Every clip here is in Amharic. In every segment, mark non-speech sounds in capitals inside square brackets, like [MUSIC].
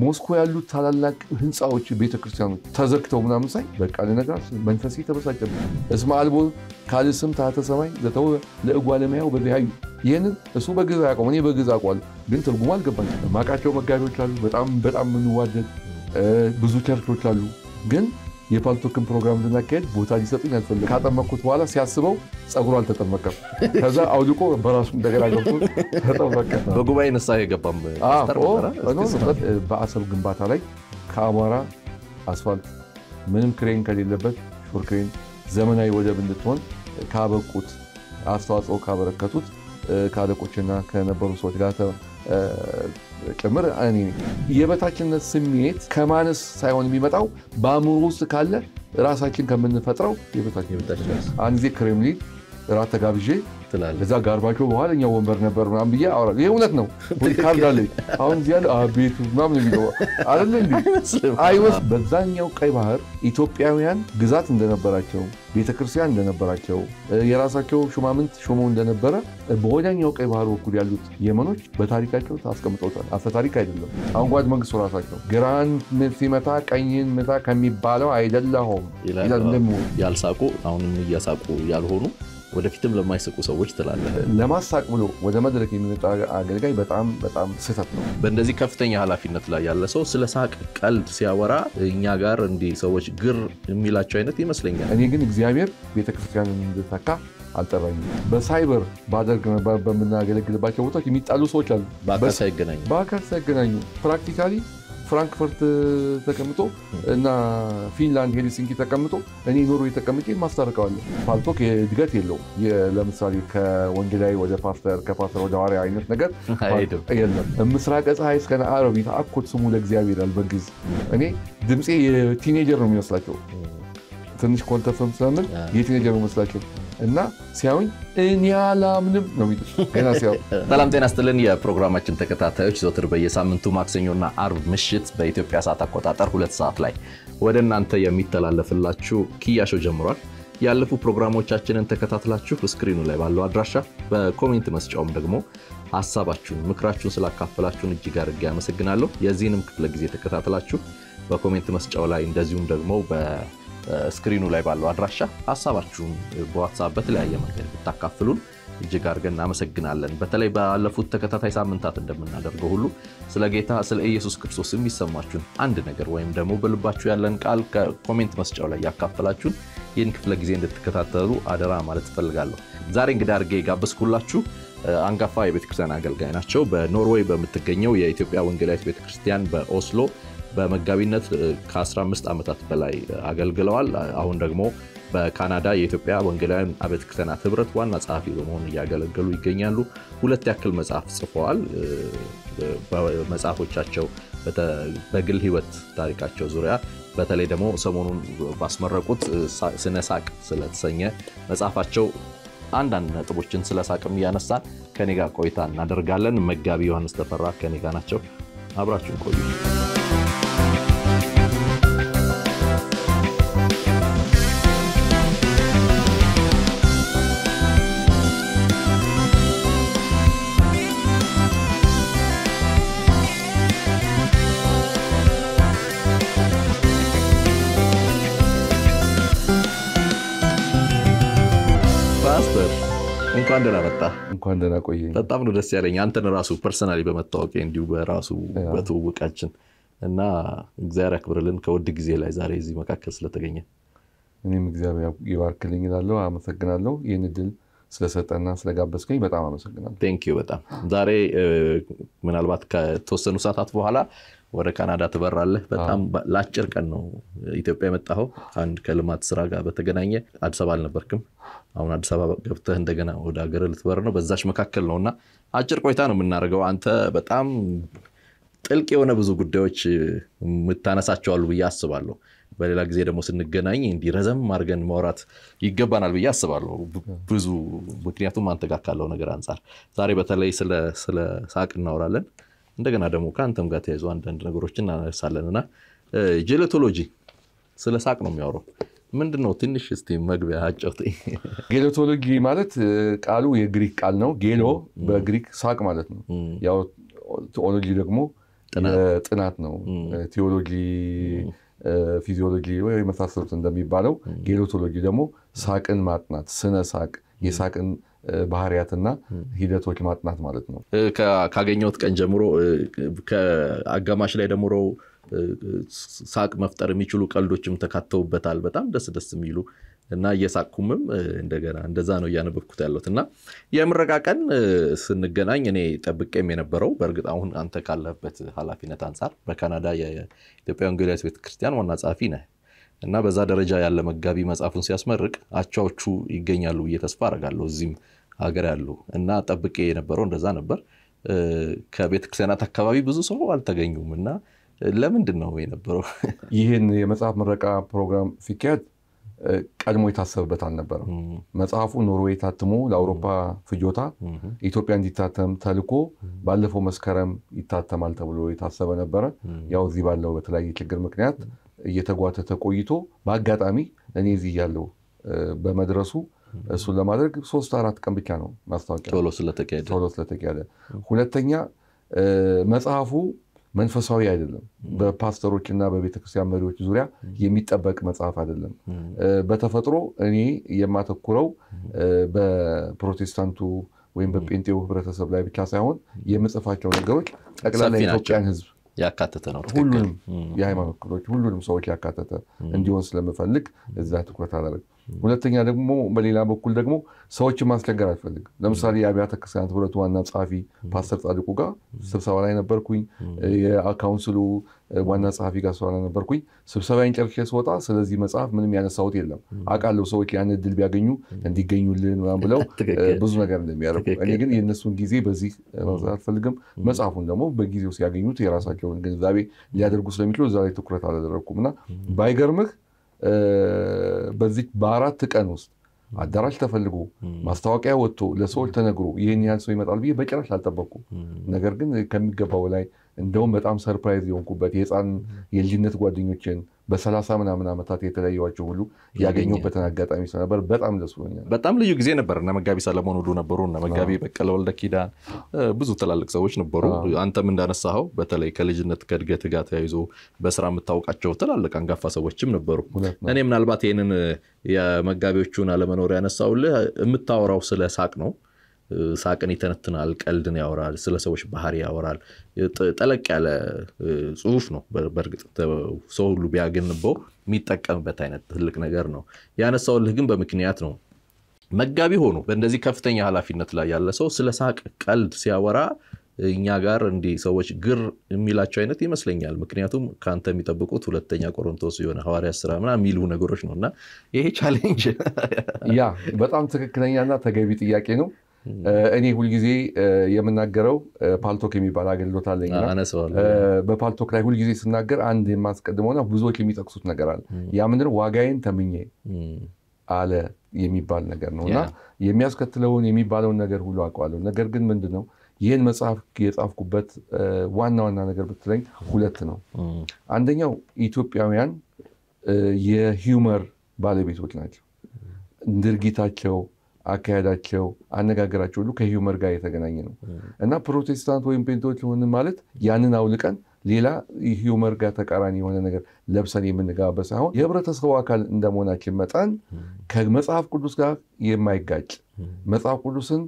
ሞስኮ ያሉት ታላላቅ ህንፃዎች፣ ቤተክርስቲያኖች ተዘግተው ምናምን ሳይ በቃ ነገር መንፈሴ ተበሳጨ። እስመ አልቦ ካልስም ታህተ ሰማይ ዘተው ለእጓ ለመያው በዚያዩ ይህንን እሱ በግዕዝ አያውቀውም፣ እኔ በግዕዝ አውቀዋለሁ፣ ግን ትርጉሙ አልገባኝ። የማውቃቸው መጋቢዎች አሉ፣ በጣም በጣም የምንዋደድ ብዙ ቸርቾች አሉ፣ ግን የፓልቶክን ፕሮግራም ልናካሄድ ቦታ ሊሰጡኝ አልፈለጉም። ካጠመኩት በኋላ ሲያስበው ጸጉሩ አልተጠመቀም። ከዛ አውልቆ በራሱ እንደገና ገብቶ ተጠመቀ። በጉባኤ ነሳ በአሰብ ግንባታ ላይ ከአማራ አስፋልት ምንም ክሬን ከሌለበት ሹር ክሬን ዘመናዊ ወደብ እንድትሆን ካበቁት አስተዋጽኦ ካበረከቱት ከአለቆችና ከነበሩ ሰዎች ጋር ጭምር እኔ የበታችነት ስሜት ከማነስ ሳይሆን የሚመጣው በአእምሮ ውስጥ ካለ ራሳችን ከምንፈጥረው የበታችነት አንድ ጊዜ ክሬምሊን እራት ተጋብዤ እዛ ጋርባቸው በኋለኛ ወንበር ነበር ምናምን ብዬ አወራ። ይሄ እውነት ነው [LAUGHS] ካርዳለኝ አሁን እዚህ ያለ አቤቱ ምናምን የሚለው አይደለ እንዲ አይወስ በዛኛው ቀይ ባህር ኢትዮጵያውያን ግዛት እንደነበራቸው ቤተክርስቲያን እንደነበራቸው የራሳቸው ሹማምንት ሾመው እንደነበረ በወዳኛው ቀይ ባህር በኩል ያሉት የመኖች በታሪካቸው አፈ ታሪክ አይደለም። አንጓድ መንግስቱ ራሳቸው ግራን ሲመታ ቀኝን ምታ ከሚባለው አይደለሁም ያልሳቁ አሁንም እያሳቁ ያልሆኑ ወደፊትም ለማይስቁ ሰዎች ትላለህ። ለማሳቅ ብሎ ወደ መድረክ የሚመጣ አገልጋይ በጣም በጣም ስህተት ነው። በእንደዚህ ከፍተኛ ኃላፊነት ላይ ያለ ሰው ስለ ሳቅ ቀልድ ሲያወራ እኛ ጋር እንዲህ ሰዎች ግር የሚላቸው አይነት ይመስለኛል። እኔ ግን እግዚአብሔር ቤተክርስቲያን እንድተካ አልጠራኝም። በሳይበር ባደርግ በምናገለግልባቸው ቦታዎች የሚጣሉ ሰዎች አሉ። በአካል ሳይገናኙ በአካል ሳይገናኙ ፕራክቲካሊ ፍራንክፈርት ተቀምጦ እና ፊንላንድ ሄልሲንኪ ተቀምጦ እኔ ኖሮ ተቀምጬ ማስታርቀዋለሁ። ፓልቶክ እድገት የለውም። ለምሳሌ ከወንጌላዊ ወደ ፓስተር፣ ከፓስተር ወደ ሐዋርያ አይነት ነገር [LAUGHS] የለም። ምስራቀ ፀሐይ እስከ አረብ ተአኮት ስሙ ለእግዚአብሔር ይላል በግዕዝ። እኔ ድምፄ የቲኔጀር ነው የሚመስላቸው። ትንሽ ኮንተፍም ስለምል የቲኔጀር ነው የሚመስላቸው እና ሲያዩኝ እኔ አላምንም ነው የሚሉት። [LAUGHS] ሰላም ጤና ስጥልን የፕሮግራማችን ተከታታዮች ዘወትር በየሳምንቱ ማክሰኞና አርብ ምሽት በኢትዮጵያ ሰዓት አቆጣጠር ሁለት ሰዓት ላይ ወደ እናንተ የሚተላለፍላችሁ ኪያሾ ጀምሯል። ያለፉ ፕሮግራሞቻችንን ተከታትላችሁ ስክሪኑ ላይ ባለው አድራሻ በኮሜንት መስጫውም ደግሞ ሀሳባችሁን፣ ምክራችሁን ስላካፈላችሁን እጅግ አድርጌ አመሰግናለሁ። የዚህንም ክፍለ ጊዜ ተከታትላችሁ በኮሜንት መስጫው ላይ እንደዚሁም ደግሞ ስክሪኑ ላይ ባለው አድራሻ ሀሳባችሁን በዋትሳፕ በተለያየ መንገድ ብታካፍሉን እጅግ አድርገን እናመሰግናለን። በተለይ ባለፉት ተከታታይ ሳምንታት እንደምናደርገው ሁሉ ስለ ጌታ ስለ ኢየሱስ ክርስቶስ የሚሰማችሁን አንድ ነገር ወይም ደግሞ በልባችሁ ያለን ቃል ከኮሜንት መስጫው ላይ ያካፈላችሁን ይህን ክፍለ ጊዜ እንድትከታተሉ አደራ ማለት ትፈልጋለሁ ዛሬ እንግዳ አድርጌ ጋብስኩላችሁ አንጋፋ የቤተክርስቲያን አገልጋይ ናቸው። በኖርዌይ በምትገኘው የኢትዮጵያ ወንጌላዊት ቤተክርስቲያን በኦስሎ በመጋቢነት ከ15 ዓመታት በላይ አገልግለዋል። አሁን ደግሞ በካናዳ የኢትዮጵያ ወንጌላውያን አቤት ክተናት ህብረት ዋና ጸሐፊ በመሆን እያገለገሉ ይገኛሉ። ሁለት ያክል መጽሐፍ ጽፈዋል። በመጽሐፎቻቸው በግል ህይወት ታሪካቸው ዙሪያ በተለይ ደግሞ ሰሞኑን ባስመረቁት ስነ ሳቅ ስለተሰኘ መጽሐፋቸው አንዳንድ ነጥቦችን ስለ ሳቅም እያነሳን ከኔጋ ቆይታ እናደርጋለን። መጋቢ ዮሐንስ ተፈራ ከኔጋ ናቸው። አብራችሁን ቆዩ። እንኳን ደህና መጣ። እንኳን ደህና ቆየኝ። በጣም ነው ደስ ያለኝ አንተን ራሱ ፐርሰናሊ በመታወቂያ እንዲሁ በራሱ በትውውቃችን እና እግዚአብሔር ያክብርልን ከውድ ጊዜ ላይ ዛሬ እዚህ መካከል ስለተገኘ እኔም እግዚአብሔር ይባርክልኝ እላለሁ። አመሰግናለሁ ይህን ድል ስለሰጠና ስለጋበዝከኝ በጣም አመሰግናለሁ። ቴንክዩ በጣም ዛሬ ምናልባት ከተወሰኑ ሰዓታት በኋላ ወደ ካናዳ ትበራለህ። በጣም ለአጭር ቀን ነው ኢትዮጵያ የመጣኸው። አንድ ከልማት ስራ ጋር በተገናኘ አዲስ አበባ አልነበርክም አሁን አዲስ አበባ ገብተህ እንደገና ወደ ሀገር ልትበር ነው። በዛች መካከል ነው እና አጭር ቆይታ ነው የምናደርገው። አንተ በጣም ጥልቅ የሆነ ብዙ ጉዳዮች የምታነሳቸዋሉ ብዬ አስባለሁ። በሌላ ጊዜ ደግሞ ስንገናኝ እንዲህ ረዘም አድርገን ማውራት ይገባናል ብዬ አስባለሁ። ብዙ ምክንያቱም አንተ ጋር ካለው ነገር አንጻር ዛሬ በተለይ ስለ ሳቅ እናወራለን። እንደገና ደግሞ ከአንተም ጋር ተያይዞ አንዳንድ ነገሮችን እናነሳለን እና ጄሌቶሎጂ ስለ ሳቅ ነው የሚያወራው ምንድን ነው? ትንሽ እስቲ መግቢያ አጫውተኝ። ጌሎቶሎጂ ማለት ቃሉ የግሪክ ቃል ነው። ጌሎ በግሪክ ሳቅ ማለት ነው። ያው ኦሎጂ ደግሞ ጥናት ነው። ቴዎሎጂ፣ ፊዚዮሎጂ ወይ መሳሰሉት እንደሚባለው ጌሎቶሎጂ ደግሞ ሳቅን ማጥናት፣ ስነ ሳቅ፣ የሳቅን ባህሪያትና ሂደቶች ማጥናት ማለት ነው። ካገኘሁት ቀን ጀምሮ ከአጋማሽ ላይ ደግሞ ሳቅ መፍጠር የሚችሉ ቀልዶችም ተካተውበታል። በጣም ደስ ደስ የሚሉ እና እየሳኩምም እንደገና እንደዛ ነው እያነበብኩት ያለሁት እና የምረቃ ቀን ስንገናኝ እኔ ጠብቄም የነበረው በእርግጥ አሁን አንተ ካለበት ሀላፊነት አንጻር በካናዳ የኢትዮጵያ ወንጌላዊት ቤተክርስቲያን ዋና ጸሐፊ ነህ እና በዛ ደረጃ ያለ መጋቢ መጽሐፉን ሲያስመርቅ አቻዎቹ ይገኛሉ ብዬ ተስፋ እዚህም ሀገር ያሉ እና ጠብቄ የነበረው እንደዛ ነበር። ከቤተክርስቲያናት አካባቢ ብዙ ሰው አልተገኙም እና ለምንድን ነው የነበረው? [LAUGHS] ይህን የመጽሐፍ ምረቃ ፕሮግራም ሲካሄድ ቀድሞ የታሰብበት አልነበረም። መጽሐፉ ኖርዌይ ታትሞ ለአውሮፓ ፍጆታ ኢትዮጵያ እንዲታተም ተልኮ ባለፈው መስከረም ይታተማል ተብሎ የታሰበ ነበረ። ያው እዚህ ባለው በተለያየ ችግር ምክንያት እየተጓተተ ቆይቶ በአጋጣሚ እኔ እዚህ ያለው በመድረሱ እሱን ለማድረግ ሶስት አራት ቀን ብቻ ነው ማስታወቂያ ቶሎ ስለተካሄደ፣ ሁለተኛ መጽሐፉ መንፈሳዊ አይደለም። በፓስተሮችና በቤተክርስቲያን መሪዎች ዙሪያ የሚጠበቅ መጽሐፍ አይደለም። በተፈጥሮ እኔ የማተኩረው በፕሮቴስታንቱ ወይም በጴንጤው ህብረተሰብ ላይ ብቻ ሳይሆን የምጽፋቸው ነገሮች ጠቅላላ ኢትዮጵያን ህዝብ ያካተተ ነው። ሁሉንም የሃይማኖት ክፍሎች፣ ሁሉንም ሰዎች ያካተተ እንዲሆን ስለምፈልግ እዛ ትኩረት አላደረግም። ሁለተኛ ደግሞ በሌላ በኩል ደግሞ ሰዎችን ማስቸገር አልፈልግም። ለምሳሌ የአብያተ ክርስቲያናት ህብረት ዋና ጸሐፊ ፓስተር ጻድቁ ጋር ስብሰባ ላይ ነበርኩኝ። የካውንስሉ ዋና ጸሐፊ ጋር ስብሰባ ላይ ነበርኩኝ። ስብሰባ ጨርሼ ስወጣ ስለዚህ መጽሐፍ ምንም ያነሳውት የለም። አውቃለሁ ሰዎች ያን እድል ቢያገኙ እንዲገኙልን ብለው [LAUGHS] ብዙ ነገር እንደሚያደርጉ፣ እኔ ግን የእነሱን ጊዜ በዚህ መብዛት አልፈልግም። መጽሐፉን ደግሞ በጊዜው ሲያገኙት የራሳቸውን ግንዛቤ ሊያደርጉ ስለሚችሉ እዛ ላይ ትኩረት አላደረግኩም እና ባይገርምህ በዚህ በአራት ቀን ውስጥ አዳራሽ ተፈልጎ ማስታወቂያ ወጥቶ ለሰዎች ተነግሮ ይህን ያህል ሰው ይመጣል ብዬ በጭራሽ አልጠበቅኩም። ነገር ግን ከሚገባው ላይ እንደውም በጣም ሰርፕራይዝ የሆንኩበት የህፃን የልጅነት ጓደኞችን በሰላሳ ምናምን ዓመታት የተለያዩቸው ሁሉ ያገኙበትን አጋጣሚ ስለነበር በጣም ደስ ብሎኛል። በጣም ልዩ ጊዜ ነበር። እነ መጋቢ ሰለሞን ሁሉ ነበሩ፣ እነ መጋቢ በቀለ ወልደ ኪዳን፣ ብዙ ትላልቅ ሰዎች ነበሩ። አንተም እንዳነሳኸው በተለይ ከልጅነት ከእድገት ጋር ተያይዞ በስራ የምታውቃቸው ትላልቅ አንጋፋ ሰዎችም ነበሩ። እኔ ምናልባት ይህንን የመጋቢዎቹን አለመኖር ያነሳውልህ የምታወራው ስለ ሳቅ ነው ሳቅን ይተነትናል፣ ቀልድን ያወራል፣ ስለ ሰዎች ባህሪ ያወራል። ጠለቅ ያለ ጽሁፍ ነው። በእርግጥ ሰው ሁሉ ቢያገንበው የሚጠቀምበት አይነት ትልቅ ነገር ነው። ያነሳውልህ ግን በምክንያት ነው። መጋቢ ሆኖ በእንደዚህ ከፍተኛ ሀላፊነት ላይ ያለ ሰው ስለ ሳቅ ቀልድ ሲያወራ እኛ ጋር እንዲ ሰዎች ግር የሚላቸው አይነት ይመስለኛል። ምክንያቱም ከአንተ የሚጠብቁት ሁለተኛ ቆሮንቶስ የሆነ ሐዋርያ ስራ ምና የሚሉ ነገሮች ነው እና ይሄ ቻሌንጅ [LAUGHS] ያ በጣም ትክክለኛና ተገቢ ጥያቄ ነው። እኔ ሁልጊዜ የምናገረው ፓልቶክ የሚባል አገልግሎት አለኝ። በፓልቶክ ላይ ሁልጊዜ ስናገር አንድ የማስቀድመውና ብዙዎች የሚጠቅሱት ነገር አለ። ያ ምንድነው? ዋጋዬን ተምኜ አለ የሚባል ነገር ነው እና የሚያስከትለውን የሚባለውን ነገር ሁሉ አውቀዋለሁ። ነገር ግን ምንድን ነው ይህን መጽሐፍ የጻፍኩበት ዋና ዋና ነገር ብትለኝ ሁለት ነው። አንደኛው ኢትዮጵያውያን የሂውመር ባለቤቶች ናቸው። ድርጊታቸው አካሄዳቸው፣ አነጋገራቸው ሁሉ ከሂውመር ጋር የተገናኘ ነው እና ፕሮቴስታንት ወይም ፔንቶች ሆን ማለት ያንን አውልቀን ሌላ ሂውመር ጋር ተቃራኒ የሆነ ነገር ለብሰን የምንገባበት ሳይሆን የህብረተሰቡ አካል እንደመሆናችን መጠን ከመጽሐፍ ቅዱስ ጋር የማይጋጭ መጽሐፍ ቅዱስን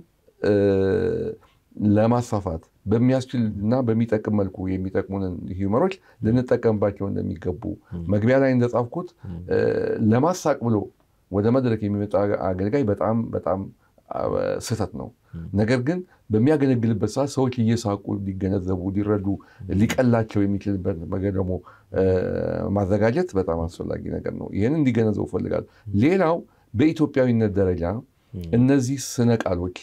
ለማስፋፋት በሚያስችል እና በሚጠቅም መልኩ የሚጠቅሙንን ሂውመሮች ልንጠቀምባቸው እንደሚገቡ መግቢያ ላይ እንደጻፍኩት ለማሳቅ ብሎ ወደ መድረክ የሚመጣ አገልጋይ በጣም በጣም ስህተት ነው። ነገር ግን በሚያገለግልበት ሰዓት ሰዎች እየሳቁ ሊገነዘቡ፣ ሊረዱ፣ ሊቀላቸው የሚችልበት ነገር ደግሞ ማዘጋጀት በጣም አስፈላጊ ነገር ነው። ይህን እንዲገነዘቡ ፈልጋሉ። ሌላው በኢትዮጵያዊነት ደረጃ እነዚህ ስነ ቃሎች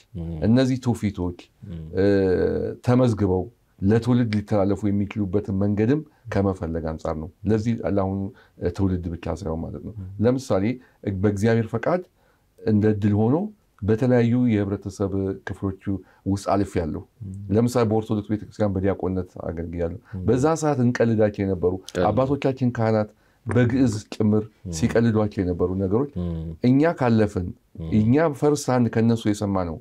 እነዚህ ትውፊቶች ተመዝግበው ለትውልድ ሊተላለፉ የሚችሉበትን መንገድም ከመፈለግ አንጻር ነው። ለዚህ ለአሁኑ ትውልድ ብቻ ሳይሆን ማለት ነው። ለምሳሌ በእግዚአብሔር ፈቃድ እንደ እድል ሆኖ በተለያዩ የህብረተሰብ ክፍሎች ውስጥ አልፍ ያለው ለምሳሌ በኦርቶዶክስ ቤተክርስቲያን በዲያቆነት አገልግያለሁ። በዛ ሰዓት እንቀልዳቸው የነበሩ አባቶቻችን ካህናት በግዕዝ ጭምር ሲቀልዷቸው የነበሩ ነገሮች እኛ ካለፍን እኛ ፈርስታን ከነሱ የሰማ ነው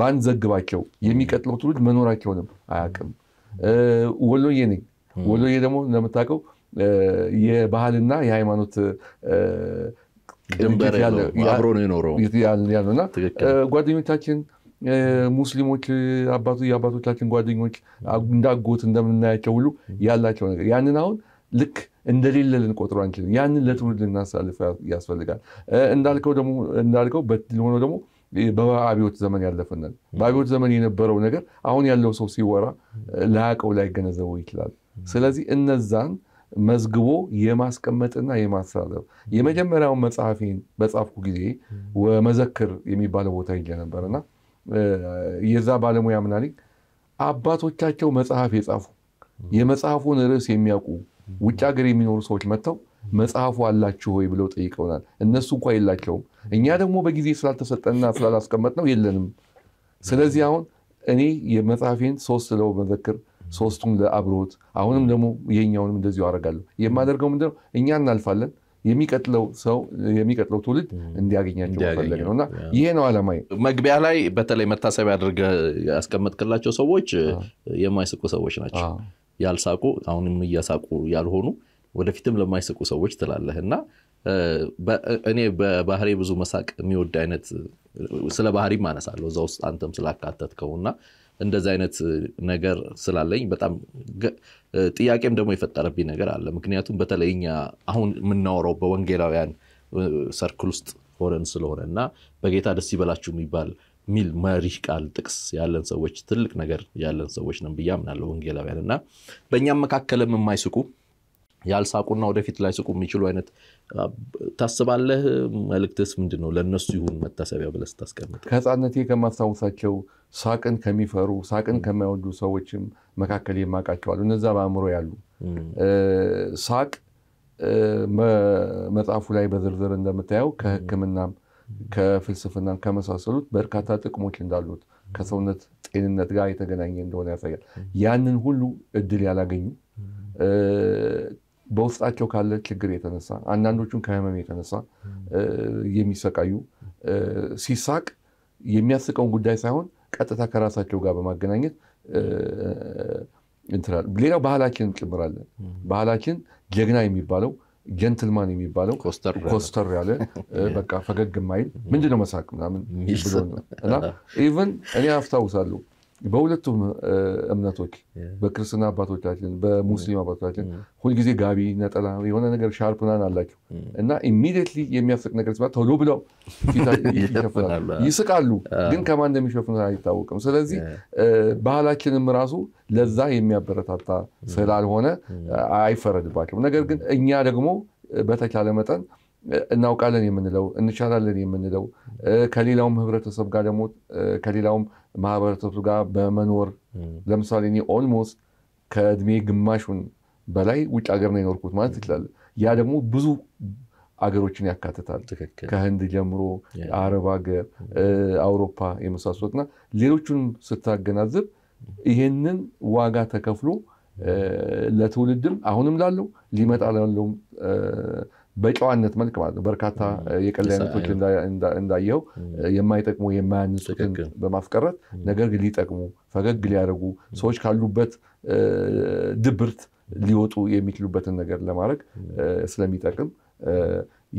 ባንዘግባቸው የሚቀጥለው ትውልድ መኖራቸውንም አያውቅም። ወሎዬ ነኝ ወሎዬ ደግሞ እንደምታውቀው የባህልና የሃይማኖት ድንበር አብሮ ነው የኖረው ጓደኞቻችን ሙስሊሞች አባቱ የአባቶቻችን ጓደኞች እንዳጎት እንደምናያቸው ሁሉ ያላቸው ነገር ያንን አሁን ልክ እንደሌለ ልንቆጥሮ አንችልም። ያንን ለትውልድ ልናሳልፍ ያስፈልጋል። እንዳልከው ደግሞ እንዳልከው ሆኖ ደግሞ በአብዮት ዘመን ያለፍነን በአብዮት ዘመን የነበረው ነገር አሁን ያለው ሰው ሲወራ ላያውቀው ላይገነዘበው ይችላል። ስለዚህ እነዛን መዝግቦ የማስቀመጥና የማስተዳደር የመጀመሪያውን መጽሐፌን በጻፍኩ ጊዜ ወመዘክር የሚባለው ቦታ ሄጄ ነበርና የዛ ባለሙያ ምናልኝ አባቶቻቸው መጽሐፍ የጻፉ የመጽሐፉን ርዕስ የሚያውቁ ውጭ ሀገር የሚኖሩ ሰዎች መጥተው መጽሐፉ አላችሁ ወይ ብለው ጠይቀውናል። እነሱ እንኳ የላቸውም። እኛ ደግሞ በጊዜ ስላልተሰጠንና ስላላስቀመጥ ነው የለንም። ስለዚህ አሁን እኔ የመጽሐፌን ሶስት ለው መዘክር ሶስቱም አብሮት አሁንም ደግሞ የኛውንም እንደዚሁ አደርጋለሁ። የማደርገው ምንድነው እኛ እናልፋለን የሚቀጥለው ሰው የሚቀጥለው ትውልድ እንዲያገኛቸው ፈለግ ነው እና ይሄ ነው ዓላማ። መግቢያ ላይ በተለይ መታሰቢያ አድርገህ ያስቀመጥክላቸው ሰዎች የማይስቁ ሰዎች ናቸው። ያልሳቁ አሁንም እያሳቁ ያልሆኑ ወደፊትም ለማይስቁ ሰዎች ትላለህ እና እኔ በባህሪ ብዙ መሳቅ የሚወድ አይነት ስለ ባህሪም አነሳለሁ እዛ ውስጥ አንተም ስላካተትከውና እንደዚህ አይነት ነገር ስላለኝ በጣም ጥያቄም ደግሞ የፈጠረብኝ ነገር አለ። ምክንያቱም በተለይ እኛ አሁን የምናወረው በወንጌላውያን ሰርክል ውስጥ ሆነን ስለሆነ እና በጌታ ደስ ይበላችሁ የሚባል ሚል መሪ ቃል ጥቅስ ያለን ሰዎች ትልቅ ነገር ያለን ሰዎች ነው ብዬ አምናለሁ። ወንጌላውያን እና በእኛም መካከልም የማይስቁ ያልሳቁና ወደፊት ላይ ስቁ የሚችሉ አይነት ታስባለህ? መልእክትስ ምንድን ነው? ለእነሱ ይሁን መታሰቢያ ብለህ ስታስቀምጥ። ከህፃነቴ ከማስታውሳቸው ሳቅን ከሚፈሩ ሳቅን ከማይወዱ ሰዎችም መካከል የማውቃቸዋለሁ። እነዛ በአእምሮ ያሉ ሳቅ መጽሐፉ ላይ በዝርዝር እንደምታየው ከህክምናም ከፍልስፍናም ከመሳሰሉት በርካታ ጥቅሞች እንዳሉት ከሰውነት ጤንነት ጋር የተገናኘ እንደሆነ ያሳያል። ያንን ሁሉ እድል ያላገኙ በውስጣቸው ካለ ችግር የተነሳ አንዳንዶቹን ከህመም የተነሳ የሚሰቃዩ ሲሳቅ የሚያስቀውን ጉዳይ ሳይሆን ቀጥታ ከራሳቸው ጋር በማገናኘት እንትናል። ሌላው ባህላችን ጭምራለን። ባህላችን ጀግና የሚባለው ጀንትልማን የሚባለው ኮስተር ያለ በቃ ፈገግ የማይል ምንድነው መሳቅ ምናምን ብሎ እና ኢቨን እኔ አስታውሳለሁ በሁለቱም እምነቶች በክርስትና አባቶቻችን፣ በሙስሊም አባቶቻችን ሁልጊዜ ጋቢ፣ ነጠላ፣ የሆነ ነገር ሻርፕ ምናምን አላቸው እና ኢሚዲየትሊ የሚያፍቅ ነገር ሲባል ቶሎ ብለው [LAUGHS] ይሸፍናሉ፣ ይስቃሉ። ግን ከማን እንደሚሸፍኑት አይታወቅም። ስለዚህ ባህላችንም ራሱ ለዛ የሚያበረታታ ስላልሆነ አይፈረድባቸውም። ነገር ግን እኛ ደግሞ በተቻለ መጠን እናውቃለን የምንለው እንቻላለን የምንለው ከሌላውም ህብረተሰብ ጋር ደግሞ ከሌላውም ማህበረሰቡ ጋር በመኖር ለምሳሌ እኔ ኦልሞስት ከእድሜ ግማሹን በላይ ውጭ ሀገር ነው የኖርኩት ማለት ይችላል። ያ ደግሞ ብዙ አገሮችን ያካትታል። ከህንድ ጀምሮ አረብ ሀገር፣ አውሮፓ የመሳሰሉትና ሌሎቹን ስታገናዘብ ይሄንን ዋጋ ተከፍሎ ለትውልድም አሁንም ላለው ሊመጣ ላለውም በጨዋነት መልክ ማለት ነው። በርካታ የቀልድ አይነቶች እንዳየው የማይጠቅሙ የማያንጹትን በማስቀረት ነገር ግን ሊጠቅሙ ፈገግ ሊያደርጉ ሰዎች ካሉበት ድብርት ሊወጡ የሚችሉበትን ነገር ለማድረግ ስለሚጠቅም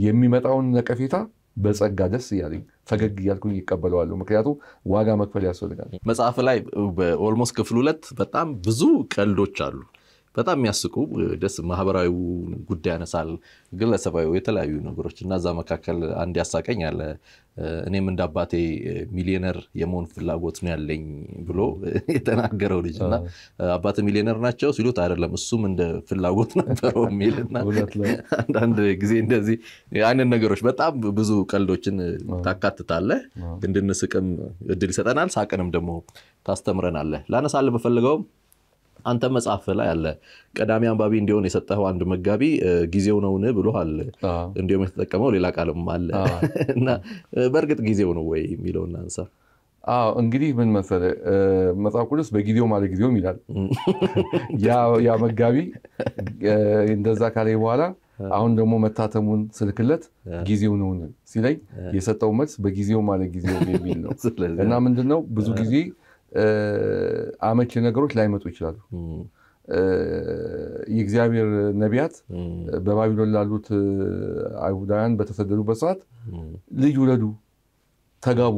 የሚመጣውን ነቀፌታ በጸጋ ደስ እያለኝ ፈገግ እያልኩኝ ይቀበለዋሉ። ምክንያቱም ዋጋ መክፈል ያስፈልጋል። መጽሐፍ ላይ በኦልሞስት ክፍል ሁለት በጣም ብዙ ቀልዶች አሉ። በጣም የሚያስቁ ደስ ማህበራዊ ጉዳይ ያነሳል፣ ግለሰባዊ የተለያዩ ነገሮች እና እዛ መካከል አንድ ያሳቀኝ አለ። እኔም እንደ አባቴ ሚሊዮነር የመሆን ፍላጎት ነው ያለኝ ብሎ የተናገረው ልጅ እና አባት ሚሊዮነር ናቸው ሲሉት አይደለም እሱም እንደ ፍላጎት ነበረው የሚል እና [LAUGHS] አንዳንድ ጊዜ እንደዚህ አይነት ነገሮች በጣም ብዙ ቀልዶችን ታካትታለህ። እንድንስቅም እድል ይሰጠናል፣ ሳቅንም ደግሞ ታስተምረናለህ። ላነሳልህ በፈልገውም አንተ መጽሐፍ ላይ አለ ቀዳሚ አንባቢ እንዲሆን የሰጠው አንድ መጋቢ ጊዜው ነውን ብሎል እንዲሁም የተጠቀመው ሌላ ቃልም አለ [LAUGHS] እና በእርግጥ ጊዜው ነው ወይ የሚለውን አንሳ። እንግዲህ ምን መሰለ መጽሐፍ ቅዱስ በጊዜው ማለ ጊዜውም ይላል። [LAUGHS] ያ መጋቢ እንደዛ ካላይ በኋላ አሁን ደግሞ መታተሙን ስልክለት ጊዜው ነውን ሲለኝ የሰጠው መልስ በጊዜው ማለ ጊዜው የሚል ነው [LAUGHS] እና ምንድነው ብዙ ጊዜ አመቺ ነገሮች ላይመጡ ይችላሉ። የእግዚአብሔር ነቢያት በባቢሎን ላሉት አይሁዳውያን በተሰደዱበት ሰዓት ልጅ ውለዱ፣ ተጋቡ፣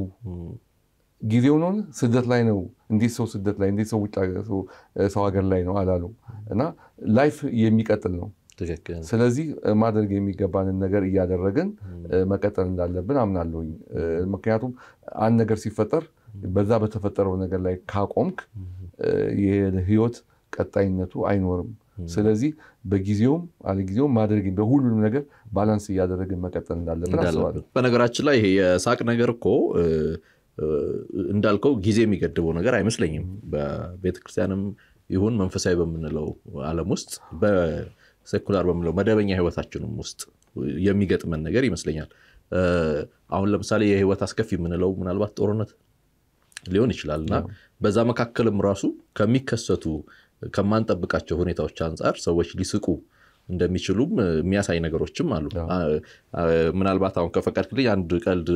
ጊዜው ነውን? ስደት ላይ ነው። እንዴት ሰው ስደት ላይ እንዴት ሰው ሰው ሀገር ላይ ነው አላሉ እና ላይፍ የሚቀጥል ነው። ስለዚህ ማድረግ የሚገባንን ነገር እያደረግን መቀጠል እንዳለብን አምናለሁኝ። ምክንያቱም አንድ ነገር ሲፈጠር በዛ በተፈጠረው ነገር ላይ ካቆምክ የህይወት ቀጣይነቱ አይኖርም። ስለዚህ በጊዜውም አለጊዜውም ማድረግ በሁሉንም ነገር ባላንስ እያደረግን መቀጠል እንዳለብን አስባለሁ። በነገራችን ላይ ይሄ የሳቅ ነገር እኮ እንዳልከው ጊዜ የሚገድበው ነገር አይመስለኝም። በቤተክርስቲያንም ይሁን መንፈሳዊ በምንለው ዓለም ውስጥ በሴኩላር በምንለው መደበኛ ህይወታችንም ውስጥ የሚገጥመን ነገር ይመስለኛል። አሁን ለምሳሌ የህይወት አስከፊ የምንለው ምናልባት ጦርነት ሊሆን ይችላል እና በዛ መካከልም ራሱ ከሚከሰቱ ከማንጠብቃቸው ሁኔታዎች አንጻር ሰዎች ሊስቁ እንደሚችሉም የሚያሳይ ነገሮችም አሉ። ምናልባት አሁን ከፈቀድክልኝ አንድ ቀልድ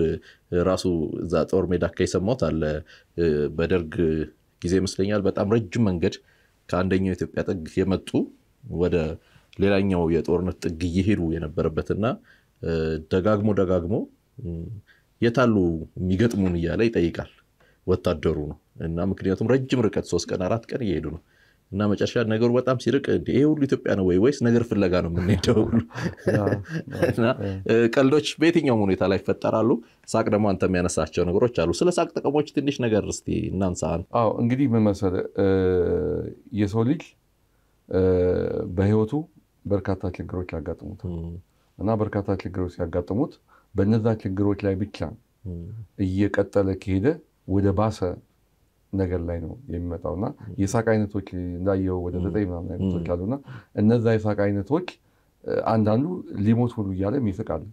ራሱ እዛ ጦር ሜዳ ከይሰማት አለ። በደርግ ጊዜ ይመስለኛል በጣም ረጅም መንገድ ከአንደኛው የኢትዮጵያ ጥግ የመጡ ወደ ሌላኛው የጦርነት ጥግ እየሄዱ የነበረበትና ደጋግሞ ደጋግሞ የታሉ የሚገጥሙን እያለ ይጠይቃል። ወታደሩ ነው እና ምክንያቱም ረጅም ርቀት ሶስት ቀን አራት ቀን እየሄዱ ነው እና መጨረሻ ነገሩ በጣም ሲርቅ ይሄ ሁሉ ኢትዮጵያ ነው ወይ ወይስ ነገር ፍለጋ ነው የምንሄደው? ሁሉ [LAUGHS] እና ቀልዶች በየትኛውም ሁኔታ ላይ ይፈጠራሉ። ሳቅ ደግሞ አንተ የሚያነሳቸው ነገሮች አሉ። ስለ ሳቅ ጥቅሞች ትንሽ ነገር እስኪ እናንሳን። አዎ እንግዲህ ምን መሰለህ የሰው ልጅ በህይወቱ በርካታ ችግሮች ያጋጥሙት እና በርካታ ችግሮች ሲያጋጥሙት በነዛ ችግሮች ላይ ብቻ እየቀጠለ ከሄደ ወደ ባሰ ነገር ላይ ነው የሚመጣውና የሳቅ አይነቶች እንዳየው ወደ ዘጠኝ ምናምን አይነቶች አሉና እነዛ የሳቅ አይነቶች አንዳንዱ ሊሞት ሁሉ እያለ ይስቃል፣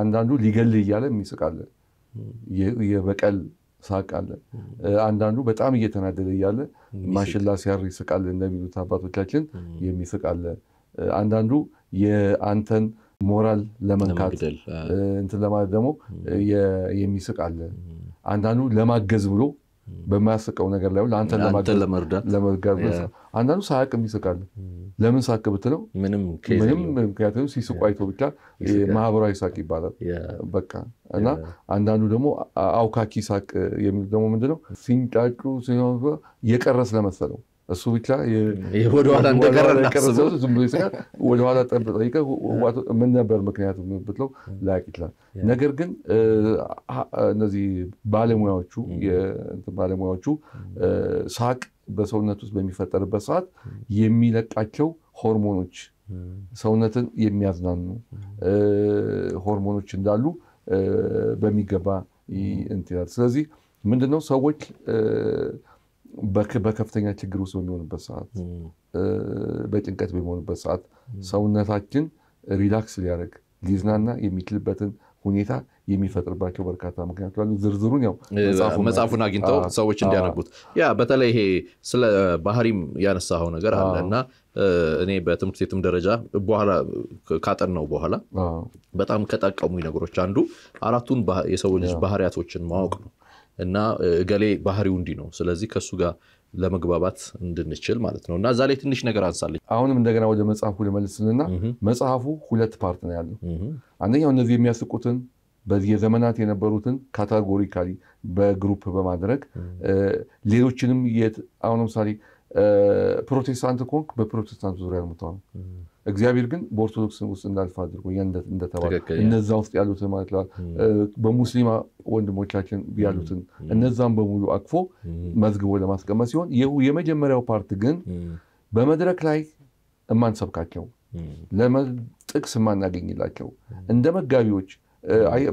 አንዳንዱ ሊገል እያለ ይስቃል። የበቀል ሳቅ አለ። አንዳንዱ በጣም እየተናደደ እያለ ማሽላ ሲያር ይስቃል እንደሚሉት አባቶቻችን የሚስቃለ አንዳንዱ የአንተን ሞራል ለመንካት እንትን ለማለት ደግሞ የሚስቅ አለ። አንዳንዱ ለማገዝ ብሎ በማያስቀው ነገር ላይ ለአንተ ለመርዳት አንዳንዱ ሳያቅ ይስቃል። ለምን ሳቅ ብትለው ምንም ምክንያቱም ሲስቁ አይቶ ብቻ ማህበራዊ ሳቅ ይባላል። በቃ እና አንዳንዱ ደግሞ አውካኪ ሳቅ የሚሉት ደግሞ ምንድነው ሲንጫጩ የቀረ ስለመሰለው እሱ ብቻ ወደኋላ እንደቀረ [LAUGHS] ጠይቀ ምን ነበር ምክንያቱ ብትለው ላቅ ይችላል። ነገር ግን እነዚህ ባለሙያዎቹ ባለሙያዎቹ ሳቅ በሰውነት ውስጥ በሚፈጠርበት ሰዓት የሚለቃቸው ሆርሞኖች ሰውነትን የሚያዝናኑ ሆርሞኖች እንዳሉ በሚገባ እንትላል። ስለዚህ ምንድነው ሰዎች በከፍተኛ ችግር ውስጥ በሚሆንበት ሰዓት፣ በጭንቀት በሚሆንበት ሰዓት ሰውነታችን ሪላክስ ሊያደርግ ሊዝናና የሚችልበትን ሁኔታ የሚፈጥርባቸው በርካታ ምክንያቱ አሉ። ዝርዝሩን ያው መጽሐፉን አግኝተው ሰዎች እንዲያነቡት ያ በተለይ ይሄ ስለ ባህሪም ያነሳኸው ነገር አለ እና እኔ በትምህርት ቤትም ደረጃ በኋላ ካጠናው በኋላ በጣም ከጠቀሙኝ ነገሮች አንዱ አራቱን የሰው ልጅ ባህሪያቶችን ማወቅ ነው። እና እገሌ ባህሪው እንዲህ ነው፣ ስለዚህ ከእሱ ጋር ለመግባባት እንድንችል ማለት ነው። እና እዛ ላይ ትንሽ ነገር አንሳለች። አሁንም እንደገና ወደ መጽሐፉ ልመልስልና መጽሐፉ ሁለት ፓርት ነው ያለው። አንደኛው እነዚህ የሚያስቁትን ዘመናት የነበሩትን ካታጎሪካሊ በግሩፕ በማድረግ ሌሎችንም አሁን ለምሳሌ ፕሮቴስታንት ኮንክ በፕሮቴስታንት ዙሪያ ነው እግዚአብሔር ግን በኦርቶዶክስ ውስጥ እንዳልፋ አድርጎ እንደተባለ እነዛ ውስጥ ያሉትን ማለት በሙስሊም ወንድሞቻችን ያሉትን እነዛም በሙሉ አቅፎ መዝግቦ ለማስቀመጥ ሲሆን የመጀመሪያው ፓርት ግን በመድረክ ላይ እማንሰብካቸው ለጥቅስ የማናገኝላቸው እንደ መጋቢዎች